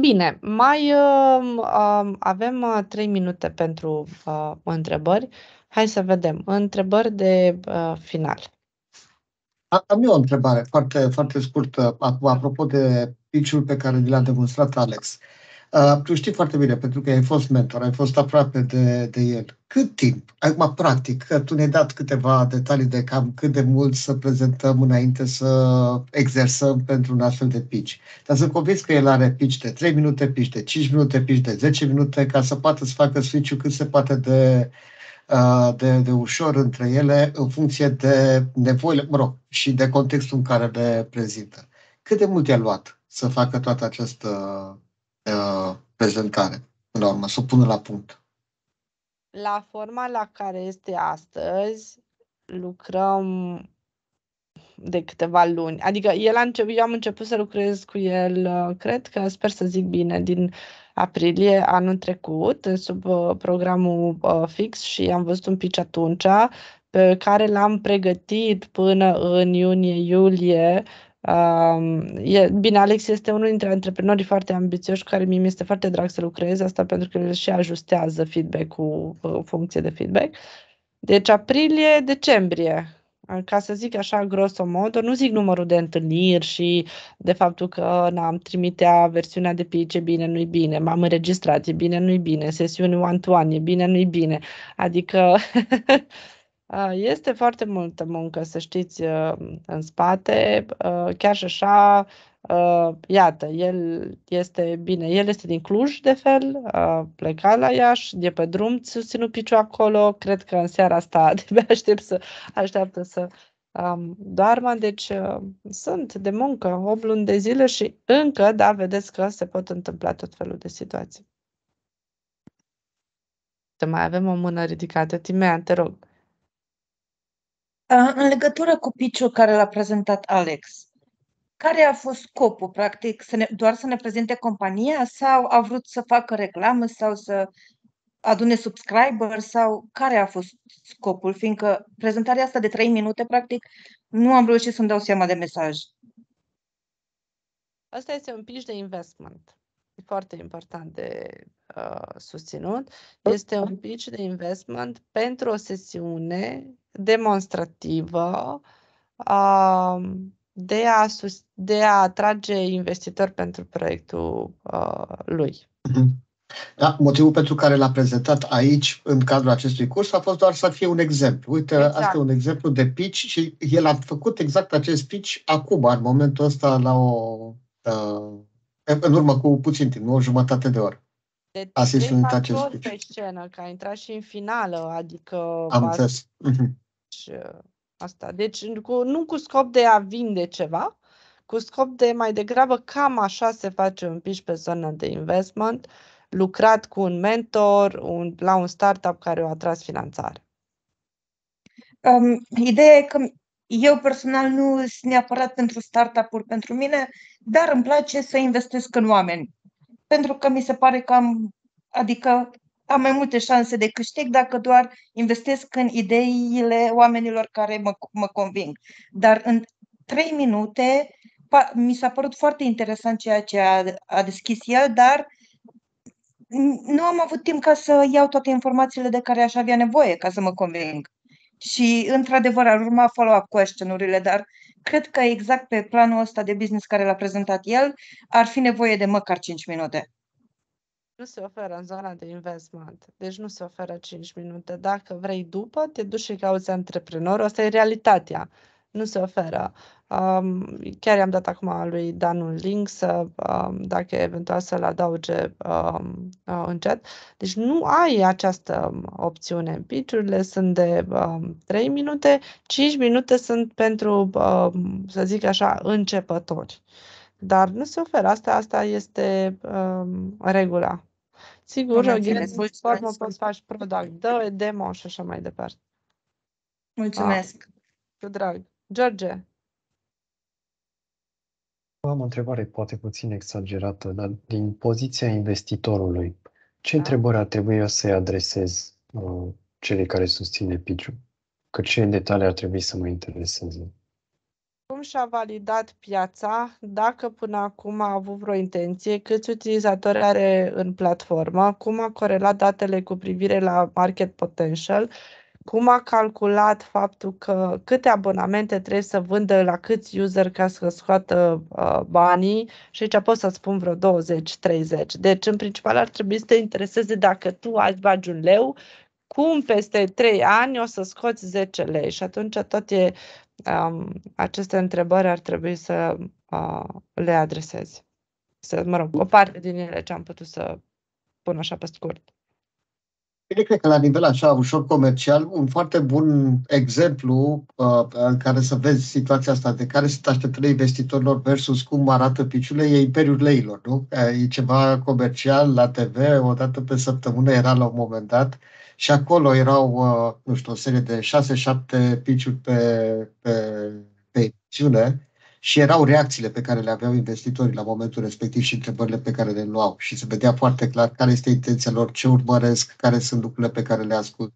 Bine, mai uh, avem uh, 3 minute pentru uh, întrebări. Hai să vedem. Întrebări de uh, final. Am eu o întrebare foarte, foarte scurtă, acum, apropo de piciul pe care l-a demonstrat Alex. Uh, tu știi foarte bine, pentru că ai fost mentor, ai fost aproape de, de el. Cât timp? Acum, practic, că tu ne-ai dat câteva detalii de cam cât de mult să prezentăm înainte să exersăm pentru un astfel de pitch. Dar sunt convins că el are pitch de 3 minute, pitch de 5 minute, pitch de 10 minute, ca să poată să facă switch-ul cât se poate de, uh, Uh, de, de ușor între ele în funcție de nevoile, mă rog, și de contextul în care le prezintă. Cât de mult i-a luat să facă toată această uh, prezentare, până la urmă, să o pună la punct? La forma la care este astăzi, lucrăm de câteva luni. Adică el a început, eu am început să lucrez cu el, uh, cred că sper să zic bine, din aprilie anul trecut, sub uh, programul uh, fix și am văzut un pic atunci, pe care l-am pregătit până în iunie-iulie. e, bine, Alex este unul dintre antreprenorii foarte ambițioși care mi este foarte drag să lucrez, asta pentru că el și ajustează feedback-ul uh, în funcție de feedback. Deci aprilie, decembrie ca să zic așa grosomodo, nu zic numărul de întâlniri și de faptul că n-am trimitea versiunea de pe ce bine, nu-i bine, m-am înregistrat, e bine, nu-i bine, sesiunea one-to-one, e bine, nu-i bine. Adică [laughs] este foarte multă muncă, să știți, uh, în spate, uh, chiar și așa uh, iată, el este, bine, el este din Cluj, de fel, a uh, plecat la Iași, de pe drum, susținut piciu acolo, cred că în seara asta [laughs] de aștept să, așteaptă să um, doarmă, deci uh, sunt de muncă 8 luni de zile și încă, da, vedeți că se pot întâmpla tot felul de situații. Te mai avem o mână ridicată, Timea, te rog. Uh, în legătură cu piciul care l-a prezentat Alex, care a fost scopul, practic? Să ne, doar să ne prezinte compania sau a vrut să facă reclamă sau să adune subscriber sau care a fost scopul? Fiindcă prezentarea asta de 3 minute, practic, nu am reușit să-mi dau seama de mesaj. Asta este un pitch de investment. E foarte important de uh, susținut. Este un pitch de investment pentru o sesiune demonstrativă uh, de a, sus- de a atrage investitori pentru proiectul uh, lui. Mhm. Da, motivul pentru care l-a prezentat aici, în cadrul acestui curs, a fost doar să fie un exemplu. Uite, exact. asta e un exemplu de pitch și el a făcut exact acest pitch acum, în momentul ăsta, la o, uh, în urmă cu puțin timp, o jumătate de oră. De a susținut acest pitch. pe scenă, că a intrat și în finală, adică... Am înțeles. Și, mhm. deci, uh, asta. Deci cu, nu cu scop de a vinde ceva, cu scop de mai degrabă cam așa se face un pic pe zona de investment, lucrat cu un mentor, un, la un startup care a atras finanțare. Um, ideea e că eu personal nu sunt neapărat pentru startup-uri pentru mine, dar îmi place să investesc în oameni. Pentru că mi se pare că am, adică am mai multe șanse de câștig dacă doar investesc în ideile oamenilor care mă, mă conving. Dar în trei minute mi s-a părut foarte interesant ceea ce a, a deschis el, dar nu am avut timp ca să iau toate informațiile de care aș avea nevoie ca să mă conving. Și, într-adevăr, ar urma follow-up question-urile, dar cred că exact pe planul ăsta de business care l-a prezentat el, ar fi nevoie de măcar 5 minute nu se oferă în zona de investment, deci nu se oferă 5 minute. Dacă vrei după, te duci și cauți antreprenorul. asta e realitatea, nu se oferă. Um, chiar i-am dat acum lui Dan un link să, um, dacă eventual să-l adauge um, uh, în chat. Deci nu ai această um, opțiune. Piciurile sunt de um, 3 minute, 5 minute sunt pentru, um, să zic așa, începători. Uh, dar nu se oferă. Asta, asta este um, regula. Sigur, o formă poți face product, dă demo și așa mai departe. Mulțumesc. Ah, cu drag. George. Am o întrebare poate puțin exagerată, dar din poziția investitorului, ce da. întrebări ar trebui eu să-i adresez uh, celui care susține pitch-ul? Că ce detalii ar trebui să mă intereseze? Cum și-a validat piața, dacă până acum a avut vreo intenție, câți utilizatori are în platformă, cum a corelat datele cu privire la market potential, cum a calculat faptul că câte abonamente trebuie să vândă la câți user ca să scoată uh, banii și aici pot să spun vreo 20-30. Deci, în principal, ar trebui să te intereseze dacă tu ai bagi un leu cum peste 3 ani o să scoți 10 lei? Și atunci toate um, aceste întrebări ar trebui să uh, le adresezi. Să, mă rog, o parte din ele ce am putut să pun așa pe scurt. Eu cred că la nivel așa ușor comercial, un foarte bun exemplu uh, în care să vezi situația asta, de care sunt așteptările investitorilor versus cum arată piciule, e Imperiul Leilor, nu? E ceva comercial la TV, o dată pe săptămână era la un moment dat, uh, și acolo erau, uh, nu știu, o serie de 6-7 piciuri pe, pe, pe emisiune și erau reacțiile pe care le aveau investitorii la momentul respectiv și întrebările pe care le luau și se vedea foarte clar care este intenția lor, ce urmăresc, care sunt lucrurile pe care le ascult.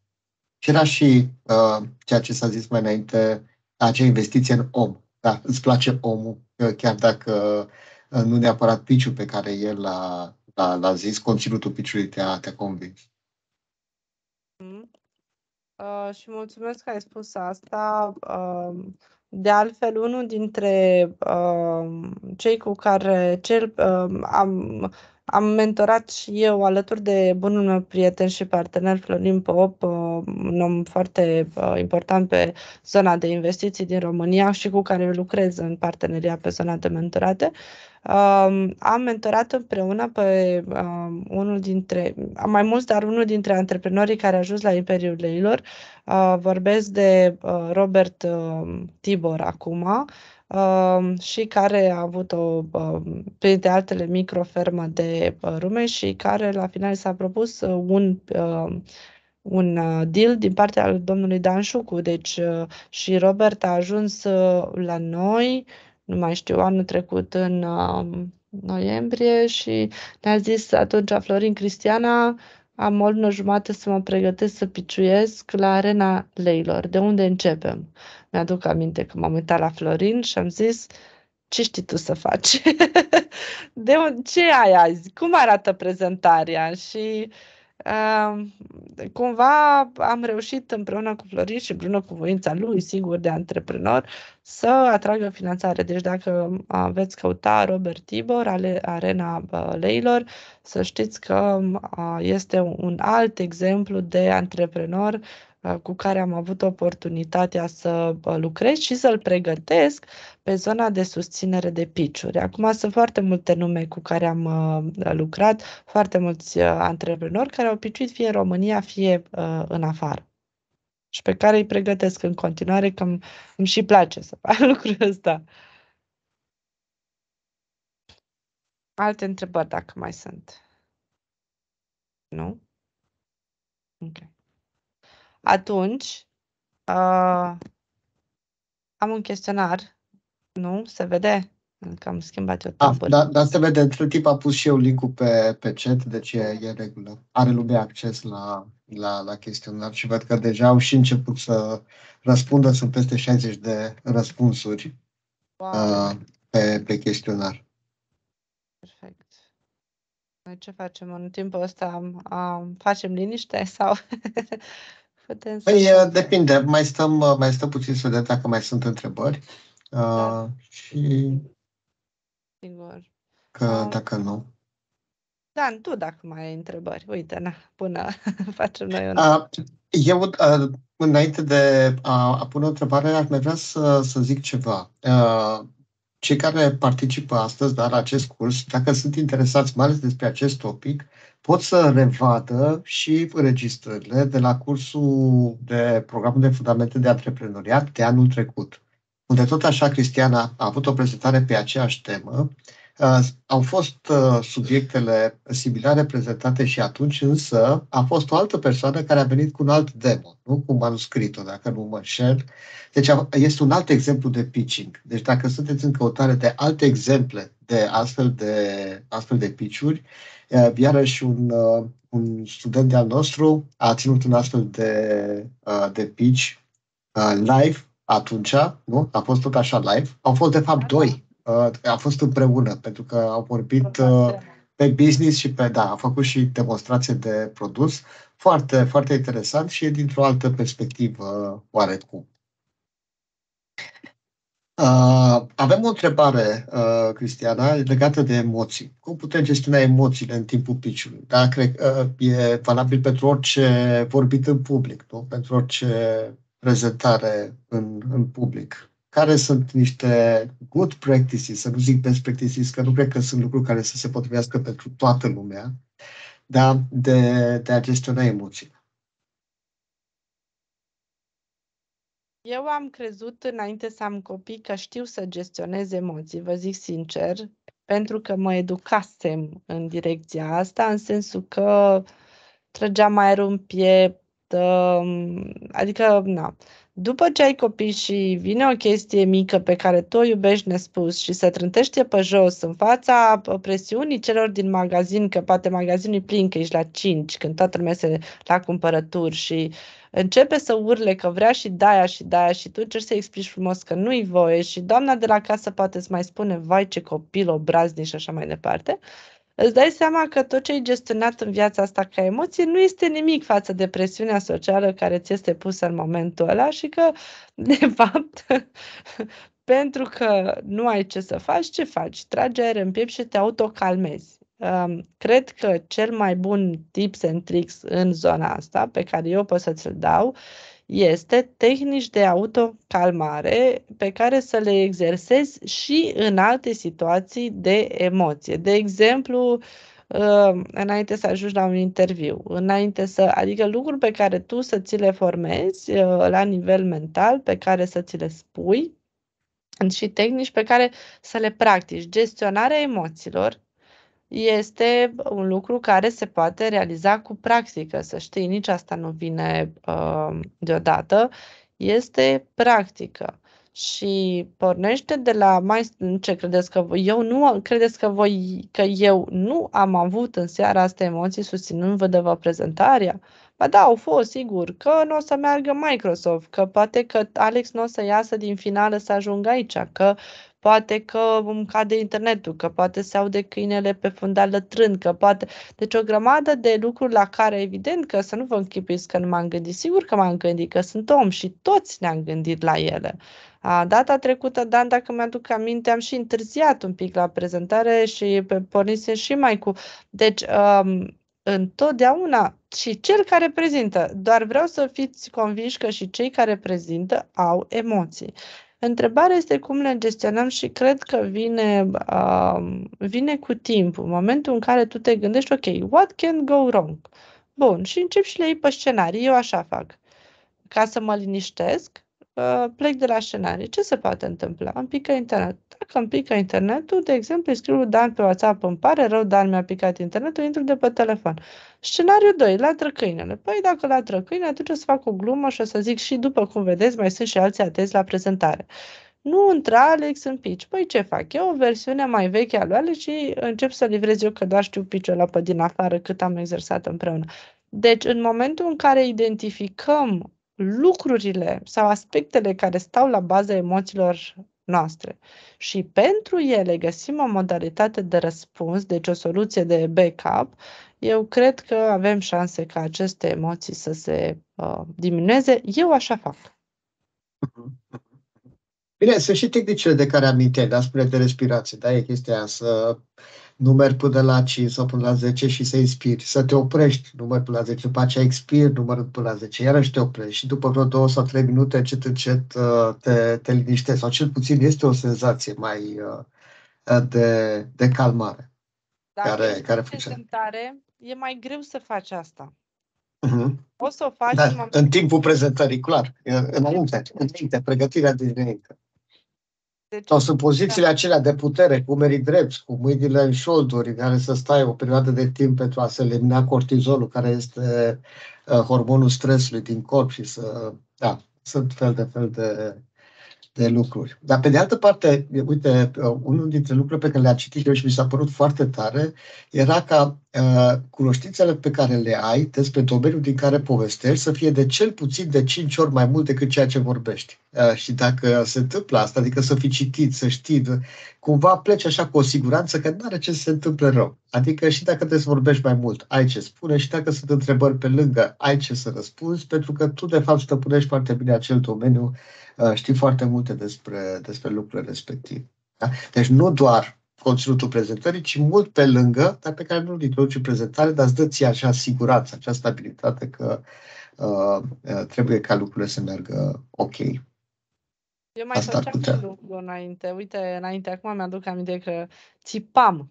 Și era și uh, ceea ce s-a zis mai înainte, acea investiție în om. Da, îți place omul, uh, chiar dacă uh, nu neapărat piciul pe care el l-a, l-a, l-a zis, conținutul piciului te-a, te-a convins. Uh, și mulțumesc că ai spus asta. Uh, de altfel, unul dintre uh, cei cu care cel, uh, am, am mentorat și eu alături de bunul meu prieten și partener Florin Pop, uh, un om foarte uh, important pe zona de investiții din România și cu care lucrez în parteneria pe zona de mentorate. Um, am mentorat împreună pe um, unul dintre, mai mulți, dar unul dintre antreprenorii care a ajuns la Imperiul Leilor. Uh, vorbesc de Robert Tibor acum, și care a avut o, printre altele, microfermă de uh, rume și care la final s-a propus uh, un um, un uh, deal din partea domnului Dan Șucu. Deci și Robert a ajuns la noi, nu mai știu, anul trecut în um, noiembrie și ne-a zis atunci Florin Cristiana, am o lună jumătate să mă pregătesc să piciuiesc la arena leilor. De unde începem? Mi-aduc aminte că m-am uitat la Florin și am zis, ce știi tu să faci? [laughs] de un, ce ai azi? Cum arată prezentarea? Și uh, cumva am reușit împreună cu Florin și împreună cu voința lui, sigur, de antreprenor, să atragă finanțare. Deci dacă veți căuta Robert Tibor, ale, Arena Leilor, să știți că uh, este un alt exemplu de antreprenor Uh, cu care am avut oportunitatea să uh, lucrez și să-l pregătesc pe zona de susținere de piciuri. Acum sunt foarte multe nume cu care am uh, lucrat, foarte mulți antreprenori care au piciuit fie în România, fie în afară și pe care îi pregătesc în continuare, că îmi, și place să fac [laughs] lucrul ăsta. Alte întrebări dacă mai sunt. Nu? Okay. Atunci, uh, am un chestionar, nu? Se vede? Încă am schimbat eu ah, tabul. Da, da, se vede. Între timp a pus și eu link-ul pe, pe chat, deci e, e regulă. Are lumea acces la, la, la chestionar și văd că deja au și început să răspundă. Sunt peste 60 de răspunsuri wow. uh, pe, pe chestionar. Perfect. Noi ce facem în timpul ăsta? Um, facem liniște sau [laughs] putem să... Păi, uh, depinde. Mai stăm, uh, mai stăm puțin să vedem dacă mai sunt întrebări. Uh, da. Uh, și... Sigur. Că uh, dacă nu... Dan, tu dacă mai ai întrebări, uite, na, până [laughs] facem noi un... Uh, eu, uh, înainte de a, a pune o întrebare, ar mai vrea să, să zic ceva. Uh, cei care participă astăzi la acest curs, dacă sunt interesați mai ales despre acest topic, pot să revadă și înregistrările de la cursul de programul de fundamente de antreprenoriat de anul trecut, unde tot așa Cristiana a avut o prezentare pe aceeași temă Uh, au fost uh, subiectele similare prezentate și atunci, însă a fost o altă persoană care a venit cu un alt demo, nu cu manuscritul, dacă nu mă înșel. Deci este un alt exemplu de pitching. Deci dacă sunteți în căutare de alte exemple de astfel de, astfel de pitch-uri, uh, iarăși un, un student de-al nostru a ținut un astfel de, de pitch live atunci, nu? A fost tot așa live. Au fost, de fapt, doi a fost împreună, pentru că au vorbit uh, pe business și pe, da, a făcut și demonstrație de produs. Foarte, foarte interesant și e dintr-o altă perspectivă, oarecum. Uh, avem o întrebare, uh, Cristiana, legată de emoții. Cum putem gestiona emoțiile în timpul piciului? Da, cred că uh, e valabil pentru orice vorbit în public, nu? pentru orice prezentare în, în public care sunt niște good practices, să nu zic best practices, că nu cred că sunt lucruri care să se potrivească pentru toată lumea, da? de, de a gestiona emoțiile. Eu am crezut înainte să am copii că știu să gestionez emoții, vă zic sincer, pentru că mă educasem în direcția asta, în sensul că trăgeam aerul în piept, um, adică, na, după ce ai copii și vine o chestie mică pe care tu o iubești nespus și se trântește pe jos în fața presiunii celor din magazin, că poate magazinul e plin, că ești la 5, când toată lumea se la cumpărături și începe să urle că vrea și daia și daia și tu încerci să explici frumos că nu-i voie și doamna de la casă poate îți mai spune, vai ce copil obraznic și așa mai departe, uh, îți dai seama că tot ce ai gestionat în viața asta ca emoție nu este nimic față de presiunea socială care ți este pusă în momentul ăla și că, [laughs] de fapt, [laughs] pentru că nu ai ce să faci, ce faci? Trage aer în piept și te autocalmezi. Um, cred că cel mai bun tips and tricks în zona asta, pe care eu pot să ți-l dau, este tehnici de autocalmare pe care să le exersezi și în alte situații de emoție. De exemplu, uh, înainte să ajungi la un interviu, înainte să, adică lucruri pe care tu să ți le formezi uh, la nivel mental, pe care să ți le spui și tehnici pe care să le practici. Gestionarea emoțiilor este un lucru care se poate realiza cu practică, să știi, nici asta nu vine uh, deodată, este practică. Și pornește de la mai ce credeți că eu nu credeți că voi că eu nu am avut în seara asta emoții susținând vă prezentarea. Ba da, au fost sigur că nu o să meargă Microsoft, că poate că Alex nu o să iasă din finală să ajungă aici, că poate că îmi cade internetul, că poate se aude câinele pe fundal lătrând, că poate... Deci o grămadă de lucruri la care evident că să nu vă închipuiți că nu m-am gândit, sigur că m-am gândit, că sunt om și toți ne-am gândit la ele. A, data trecută, Dan, dacă mi-aduc aminte, am și întârziat un pic la prezentare și pornise și mai cu... Deci, um, întotdeauna și cel care prezintă. Doar vreau să fiți convinși că și cei care prezintă au emoții. Întrebarea este cum le gestionăm și cred că vine, uh, vine cu timpul, în momentul în care tu te gândești, ok, what can go wrong? Bun, și încep și le iei pe scenarii, eu așa fac. Ca să mă liniștesc, Ă, plec de la scenarii. Ce se poate întâmpla? Îmi pică internet. Dacă îmi pică internetul, de exemplu, îi scriu Dan pe WhatsApp, îmi pare rău, Dan mi-a picat internetul, intru de pe telefon. Scenariul 2, la trăcâinele. Păi dacă la trăcâine, atunci o să fac o glumă și o să zic și după cum vedeți, mai sunt și alții atenți la prezentare. Nu intra Alex în pici. Păi ce fac? Eu o versiune mai veche a lui Alex și încep să livrez eu că doar știu piciul ăla pe din afară cât am exersat împreună. Deci, în momentul în care identificăm lucrurile sau aspectele care stau la baza emoțiilor noastre. Și pentru ele găsim o modalitate de răspuns, deci o soluție de backup, eu cred că avem șanse ca aceste emoții să se uh, diminueze. Eu așa fac. Bine, sunt și tehnicile de care aminte, dar Spune de respirație, da? E chestia să numeri până la 5 sau până la 10 și să inspiri, să te oprești, numeri până la 10, după aceea expiri, numărând până la 10, iarăși te oprești și după vreo 2 sau 3 minute, încet, încet uh, te, te liniștești sau cel puțin este o senzație mai uh, uh, de, de calmare. Dacă care, care funcționează. Tentare, e mai greu să faci asta. Uh-huh. Mhm. O să o faci da, în, în timpul prezentării, clar, înainte, înainte, pregătirea dinainte. Deci, Sau sunt pozițiile da. acelea de putere, cu umerii drepți, cu mâinile în șolduri, care să stai o perioadă de timp pentru a se elimina cortizolul, care este uh, hormonul stresului din corp și să... Da, sunt fel de fel de de lucruri. Dar pe de altă parte, uite, unul dintre lucrurile pe care le-am citit eu și mi s-a părut foarte tare era ca uh, cunoștințele pe care le ai despre domeniul din care povestești să fie de cel puțin de 5 ori mai mult decât ceea ce vorbești. Uh, și dacă se întâmplă asta, adică să fii citit, să știi, cumva pleci așa cu o siguranță că nu are ce să se întâmple rău. Adică și dacă te vorbești mai mult, ai ce spune și dacă sunt întrebări pe lângă, ai ce să răspunzi, pentru că tu de fapt stăpânești foarte bine acel domeniu Uh, știi foarte multe despre, despre lucrurile respective. Da? Deci nu doar conținutul prezentării, ci mult pe lângă, dar pe care nu-l introduci în prezentare, dar îți dă ție așa siguranță, acea stabilitate că uh, uh, trebuie ca lucrurile să meargă ok. Eu mai Asta făceam putea. și lucru înainte. Uite, înainte, acum mi-aduc aminte că țipam.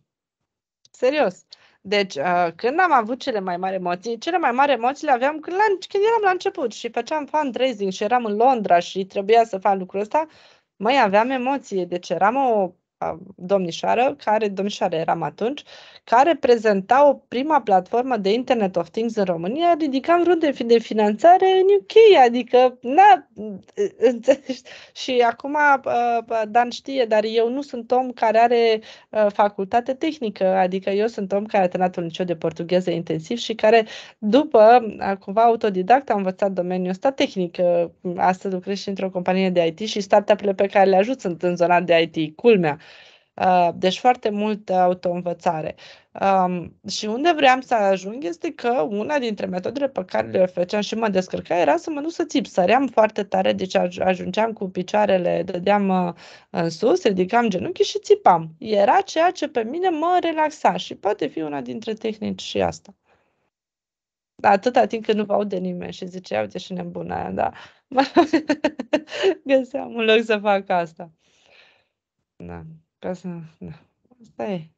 Serios. Deci, uh, când am avut cele mai mari emoții, cele mai mari emoții le aveam când, la, când eram la început și făceam fundraising și eram în Londra și trebuia să fac lucrul ăsta, mai aveam emoție. Deci eram o uh, domnișoară, care domnișoară eram atunci, care prezenta o prima platformă de Internet of Things în România, ridicam runde de finanțare în UK, adică, na, [laughs] înțelegi? Și acum, uh, uh, Dan știe, dar eu nu sunt om care are uh, facultate tehnică, adică eu sunt om care a terminat un liceu de portugheză intensiv și care, după, cumva autodidact, a învățat domeniul ăsta tehnic. Astăzi lucrez și într-o companie de IT și startup-urile pe care le ajut sunt în zona de IT, culmea. Uh, Uh, deci foarte multă autoînvățare. Um, și unde vreau să ajung este că una dintre metodele pe care le făceam și mă descărca era să mă nu să țip. Săream foarte tare, deci ajungeam cu picioarele, dădeam uh, în sus, ridicam genunchii și țipam. Era ceea ce pe mine mă relaxa și poate fi una dintre tehnici și asta. Da, atâta timp când nu vă aude nimeni și zice, ia uite și nebuna aia, da. [laughs] Găseam un loc să fac asta. Da. Ca să, da. Asta e.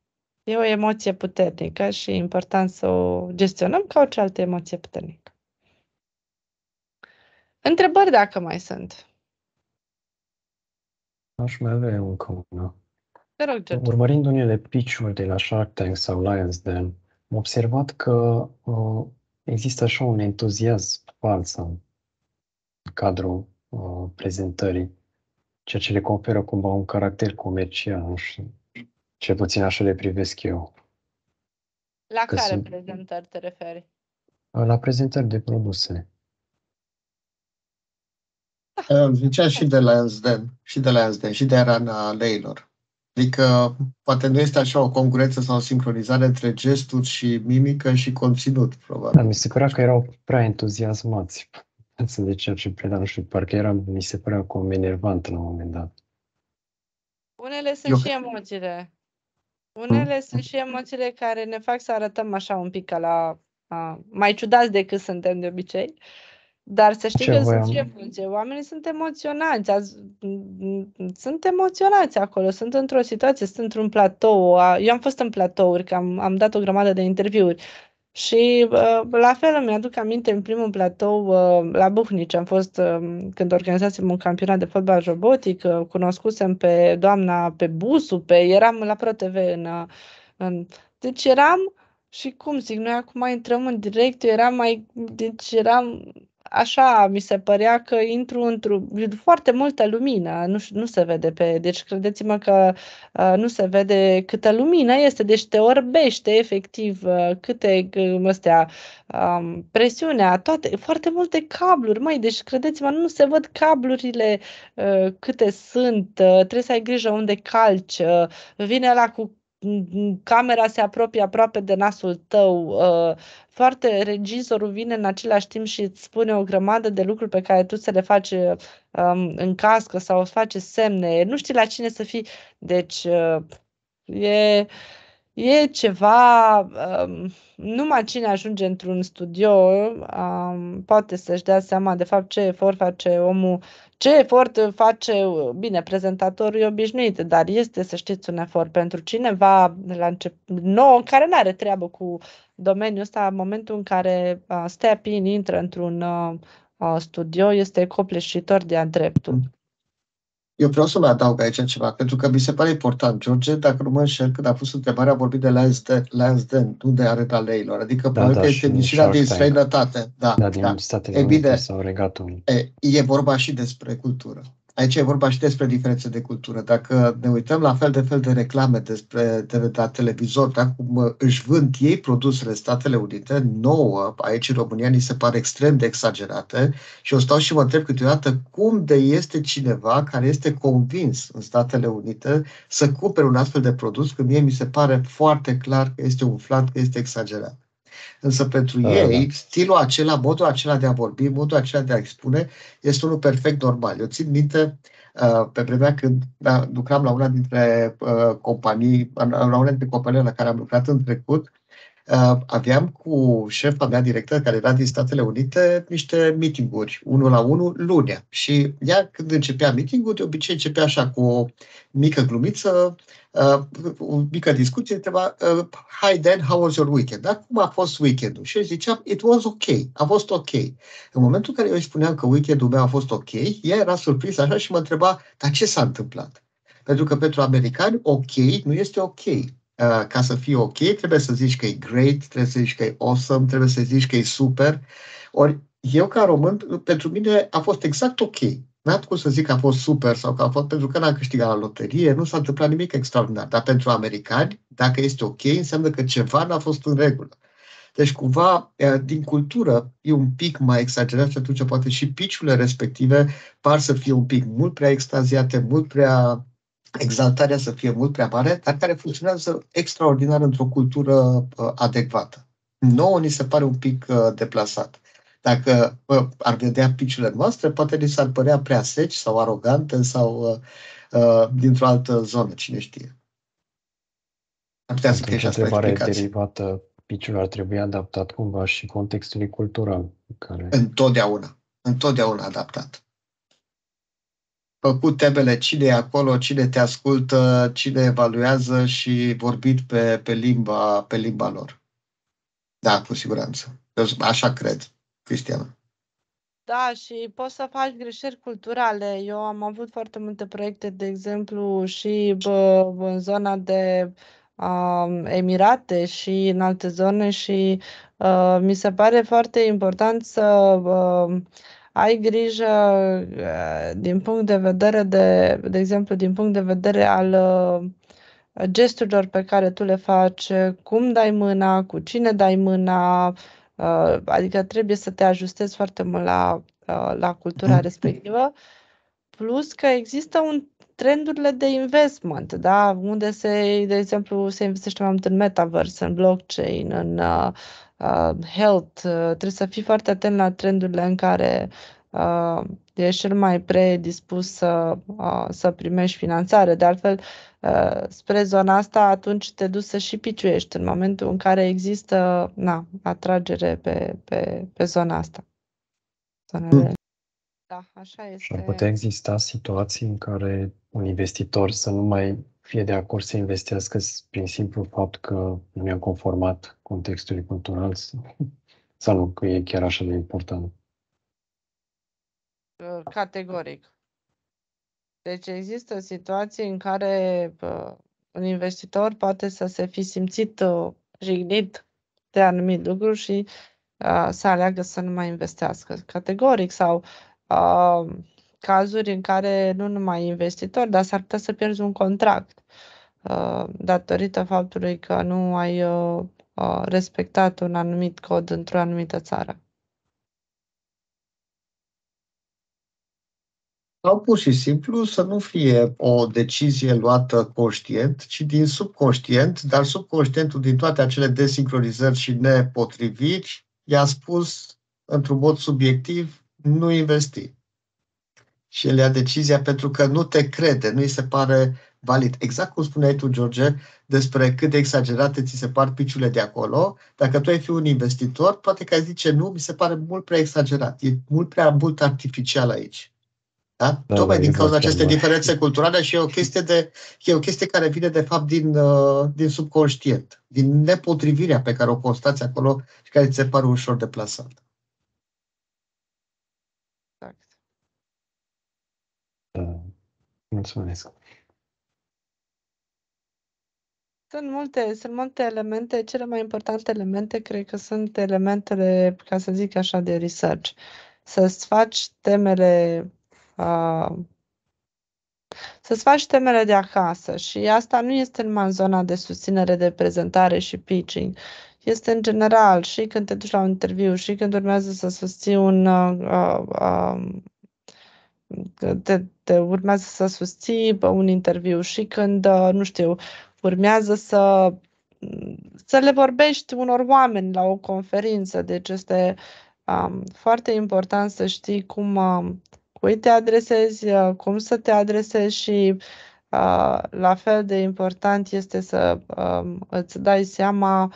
E o emoție puternică și e important să o gestionăm ca orice altă emoție puternică. Întrebări dacă mai sunt. Aș mai avea încă una. Te rog, George. Urmărind unele pitch-uri de la Shark Tank sau Lions Den, am observat că uh, există așa un entuziasm fals în cadrul uh, prezentării ceea ce le conferă cumva un caracter comercial, ce puțin așa le privesc eu. La că care sunt... prezentări te referi? La prezentări de produse. Zicea și de la Den, și de la Den, și de Rana Leilor. Adică, poate nu este așa o concurență sau o sincronizare între gesturi și mimică și conținut, probabil. Da, mi se părea că erau prea entuziasmați să de ceea ce predam și parcă eram, mi se părea cum om enervant la un moment dat. Unele sunt Eu... și emoțiile. Unele hmm? sunt și emoțiile care ne fac să arătăm așa un pic ca la a, mai ciudați decât suntem de obicei. Dar să știi ce că voiam? sunt și emoții. Oamenii sunt emoționați. Azi, sunt emoționați acolo. Sunt într-o situație, sunt într-un platou. Eu am fost în platouri, că am, am dat o grămadă de interviuri. Și uh, la fel îmi aduc aminte în primul platou uh, la Buhnici. Am fost, uh, când organizasem un campionat de fotbal robotic, uh, cunoscusem pe doamna, pe Busu, pe, eram la TV în, uh, în... Deci eram și cum zic, noi acum intrăm în direct, eu eram mai, deci eram așa mi se părea că intru într-o foarte multă lumină, nu, nu se vede pe, deci credeți-mă că uh, nu se vede câtă lumină este, deci te orbește efectiv uh, câte astea, um, presiunea, toate, foarte multe cabluri, mai deci credeți-mă, nu se văd cablurile uh, câte sunt, uh, trebuie să ai grijă unde calci, uh, vine la cu camera se apropie aproape de nasul tău, uh, foarte regizorul vine în același timp și îți spune o grămadă de lucruri pe care tu să le faci um, în cască sau să face semne, nu știi la cine să fii, deci uh, e E ceva, um, numai cine ajunge într-un studio um, poate să-și dea seama de fapt ce efort face omul, ce efort face, bine, prezentatorul e obișnuit, dar este, să știți, un efort pentru cineva la încep, nou, care nu are treabă cu domeniul ăsta, în momentul în care uh, step in, intră într-un uh, uh studio, este copleșitor de-a dreptul. Eu vreau să mai adaug aici ceva, pentru că mi se pare important. George, dacă nu mă înșel, când a fost întrebarea, a vorbit de Lions Den, Lions Den nu de areta leilor. Adică, da, probabil da, că este misiunea din străinătate. Da, da, din da. e bine, sau Regatul. E, e vorba și despre cultură. Aici e vorba și despre diferențe de cultură. Dacă ne uităm la fel de fel de reclame despre de la televizor, da, cum uh, își vând ei produsele Statele Unite, nouă, aici în România, ni se pare extrem de exagerate și eu stau și mă întreb câteodată cum de este cineva care este convins în Statele Unite să cumpere un astfel de produs, când mie mi se pare foarte clar că este umflat, că este exagerat. Însă pentru da, ei, da. stilul acela, modul acela de a vorbi, modul acela de a expune, este unul perfect normal. Eu țin minte uh, pe vremea când da, lucram la una dintre uh, companii, la una dintre companiile la care am lucrat în trecut, Uh, aveam cu șefa mea directă, care era din Statele Unite, niște meetinguri, unul la unul, lunea. Și ea, când începea meetingul, de obicei începea așa cu o mică glumiță, uh, o mică discuție, întreba, uh, hi Dan, how was your weekend? Dar cum a fost weekendul? Și ziceam, it was ok, a fost ok. În momentul în care eu îi spuneam că weekendul meu a fost ok, ea era surprinsă așa și mă întreba, dar ce s-a întâmplat? Pentru că pentru americani, ok nu este ok. Uh, ca să fie ok, trebuie să zici că e great, trebuie să zici că e awesome, trebuie să zici că e super. Ori eu ca român, pentru mine a fost exact ok. N-am cum să zic că a fost super sau că a fost pentru că n-am câștigat la loterie, nu s-a întâmplat nimic extraordinar. Dar pentru americani, dacă este ok, înseamnă că ceva n-a fost în regulă. Deci, cumva, uh, din cultură, e un pic mai exagerat și atunci poate și piciurile respective par să fie un pic mult prea extaziate, mult prea exaltarea să fie mult prea mare, dar care funcționează extraordinar într-o cultură uh, adecvată. Nouă ni se pare un pic uh, deplasat. Dacă uh, ar vedea picile noastre, poate ni s-ar părea prea seci sau arogante sau dintr-o altă zonă, cine știe. Ar putea să fie și asta derivată, piciul ar trebui adaptat cumva și contextului cultural. Care... Întotdeauna. Întotdeauna adaptat făcut temele, cine e acolo, cine te ascultă, cine evaluează și vorbit pe, pe, limba, pe limba lor. Da, cu siguranță. așa cred, Cristiana. Da, și poți să faci greșeli culturale. Eu am avut foarte multe proiecte, de exemplu, și bă, în zona de uh, Emirate și în alte zone și uh, mi se pare foarte important să uh, ai grijă eh, din punct de vedere de, de exemplu, din punct de vedere al eh, gesturilor pe care tu le faci, cum dai mâna, cu cine dai mâna, eh, adică trebuie să te ajustezi foarte mult la, la cultura mhm. respectivă. Plus că există un trendurile de investment, da? unde se, de exemplu, se investește mai mult în metaverse, în blockchain, în uh, health, uh, trebuie să fii foarte atent la trendurile în care uh, ești cel mai predispus să, uh, să primești finanțare. De altfel, uh, spre zona asta, atunci te duci să și piciuiești în momentul în care există na, atragere pe, pe, pe zona asta. Zonele. Hmm. Da, așa este. Și ar putea exista situații în care un investitor să nu mai fie de acord să investească prin simplu fapt că nu ne-am conformat contextului cultural sau nu că e chiar așa de important? Uh, categoric. Deci există situații în care uh, un investitor poate să se fi simțit uh, jignit de anumit lucru și să aleagă să nu mai investească categoric sau cazuri în care nu numai investitori, dar s-ar putea să pierzi un contract uh, datorită faptului că nu ai uh, uh, respectat un anumit cod într-o anumită țară. Sau pur și simplu să nu fie o decizie luată conștient, ci din subconștient, dar subconștientul din toate acele desincronizări și nepotriviri i-a spus într-un mod subiectiv nu investi și el ia decizia pentru că nu te crede, nu îi se pare valid. Exact cum spuneai tu, George, despre cât de exagerate ți se par piciule de acolo, dacă tu ai fi un investitor, poate că ai zice nu, mi se pare mult prea exagerat, e mult prea mult artificial aici. Da? da, da Tocmai da, din cauza exact, acestei da. diferențe culturale și e o chestie, de, e o chestie care vine de fapt din, uh, din subconștient, din nepotrivirea pe care o constați acolo și care ți se pare ușor deplasată. Da. Mulțumesc! Sunt multe, sunt multe elemente. Cele mai importante elemente cred că sunt elementele, ca să zic așa, de research. Să-ți faci temele uh, să-ți faci temele de acasă și asta nu este numai în zona de susținere de prezentare și pitching. Este în general și când te duci la un interviu și când urmează să susții un uh, uh, te, te urmează să susții un interviu și când, uh, nu știu, urmează să, să le vorbești unor oameni la o conferință. Deci este um, foarte important să știi cum, cu um, cui te adresezi, uh, cum să te adresezi și uh, la fel de important este să uh, îți dai seama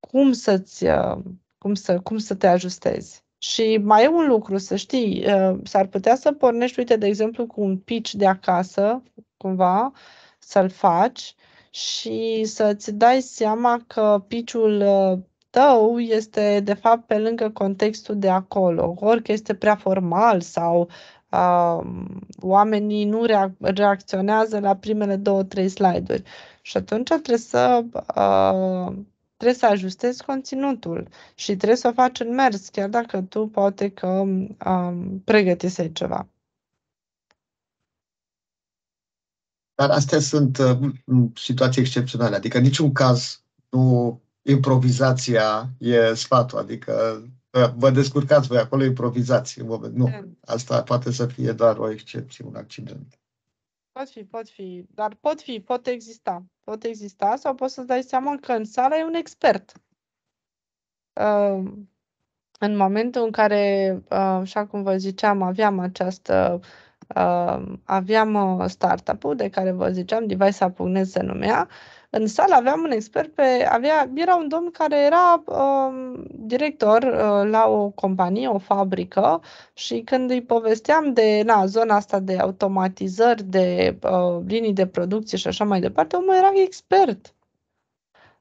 cum să-ți, uh, cum, să, cum să te ajustezi. Și mai e un lucru, să știi, uh, s-ar putea să pornești, uite, de exemplu, cu un pitch de acasă, cumva, să-l faci și să-ți dai seama că piciul uh, tău este, de fapt, pe lângă contextul de acolo. Orică este prea formal sau uh, oamenii nu rea- reacționează la primele două, trei slide-uri. Și atunci trebuie să uh, trebuie să ajustezi conținutul și trebuie să o faci în mers, chiar dacă tu poate că um, pregătisei ceva. Dar astea sunt um, situații excepționale, adică în niciun caz nu improvizația e sfatul, adică uh, vă descurcați voi acolo, improvizați Nu, da. asta poate să fie doar o excepție, un accident. Pot fi, pot fi, dar pot fi, pot exista. Pot exista sau poți să-ți dai seama că în sală e un expert. Uh, în momentul în care, uh, așa cum vă ziceam, aveam această, ehm, uh, aveam startup-ul de care vă ziceam, Device se numea, uh, în sală aveam un expert pe, avea, era un domn care era um, director uh, la o companie, o fabrică și când îi povesteam de na, zona asta de automatizări, de uh, linii de producție și așa mai departe, omul era expert.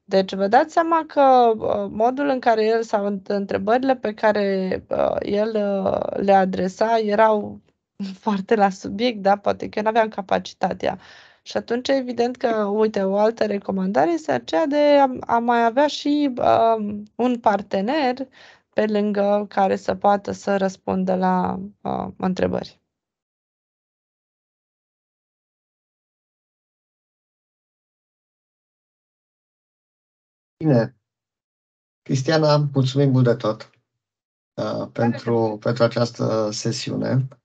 Deci vă dați seama că uh, modul în care el sau întrebările pe care uh, el uh, le adresa erau [laughs] foarte la subiect, da? Poate că eu nu aveam capacitatea și atunci, evident că, uite, o altă recomandare este aceea de a, a mai avea și uh, un partener pe lângă care să poată să răspundă la uh, întrebări. Bine. Cristiana, mulțumim mult de tot uh, pentru, pentru această sesiune.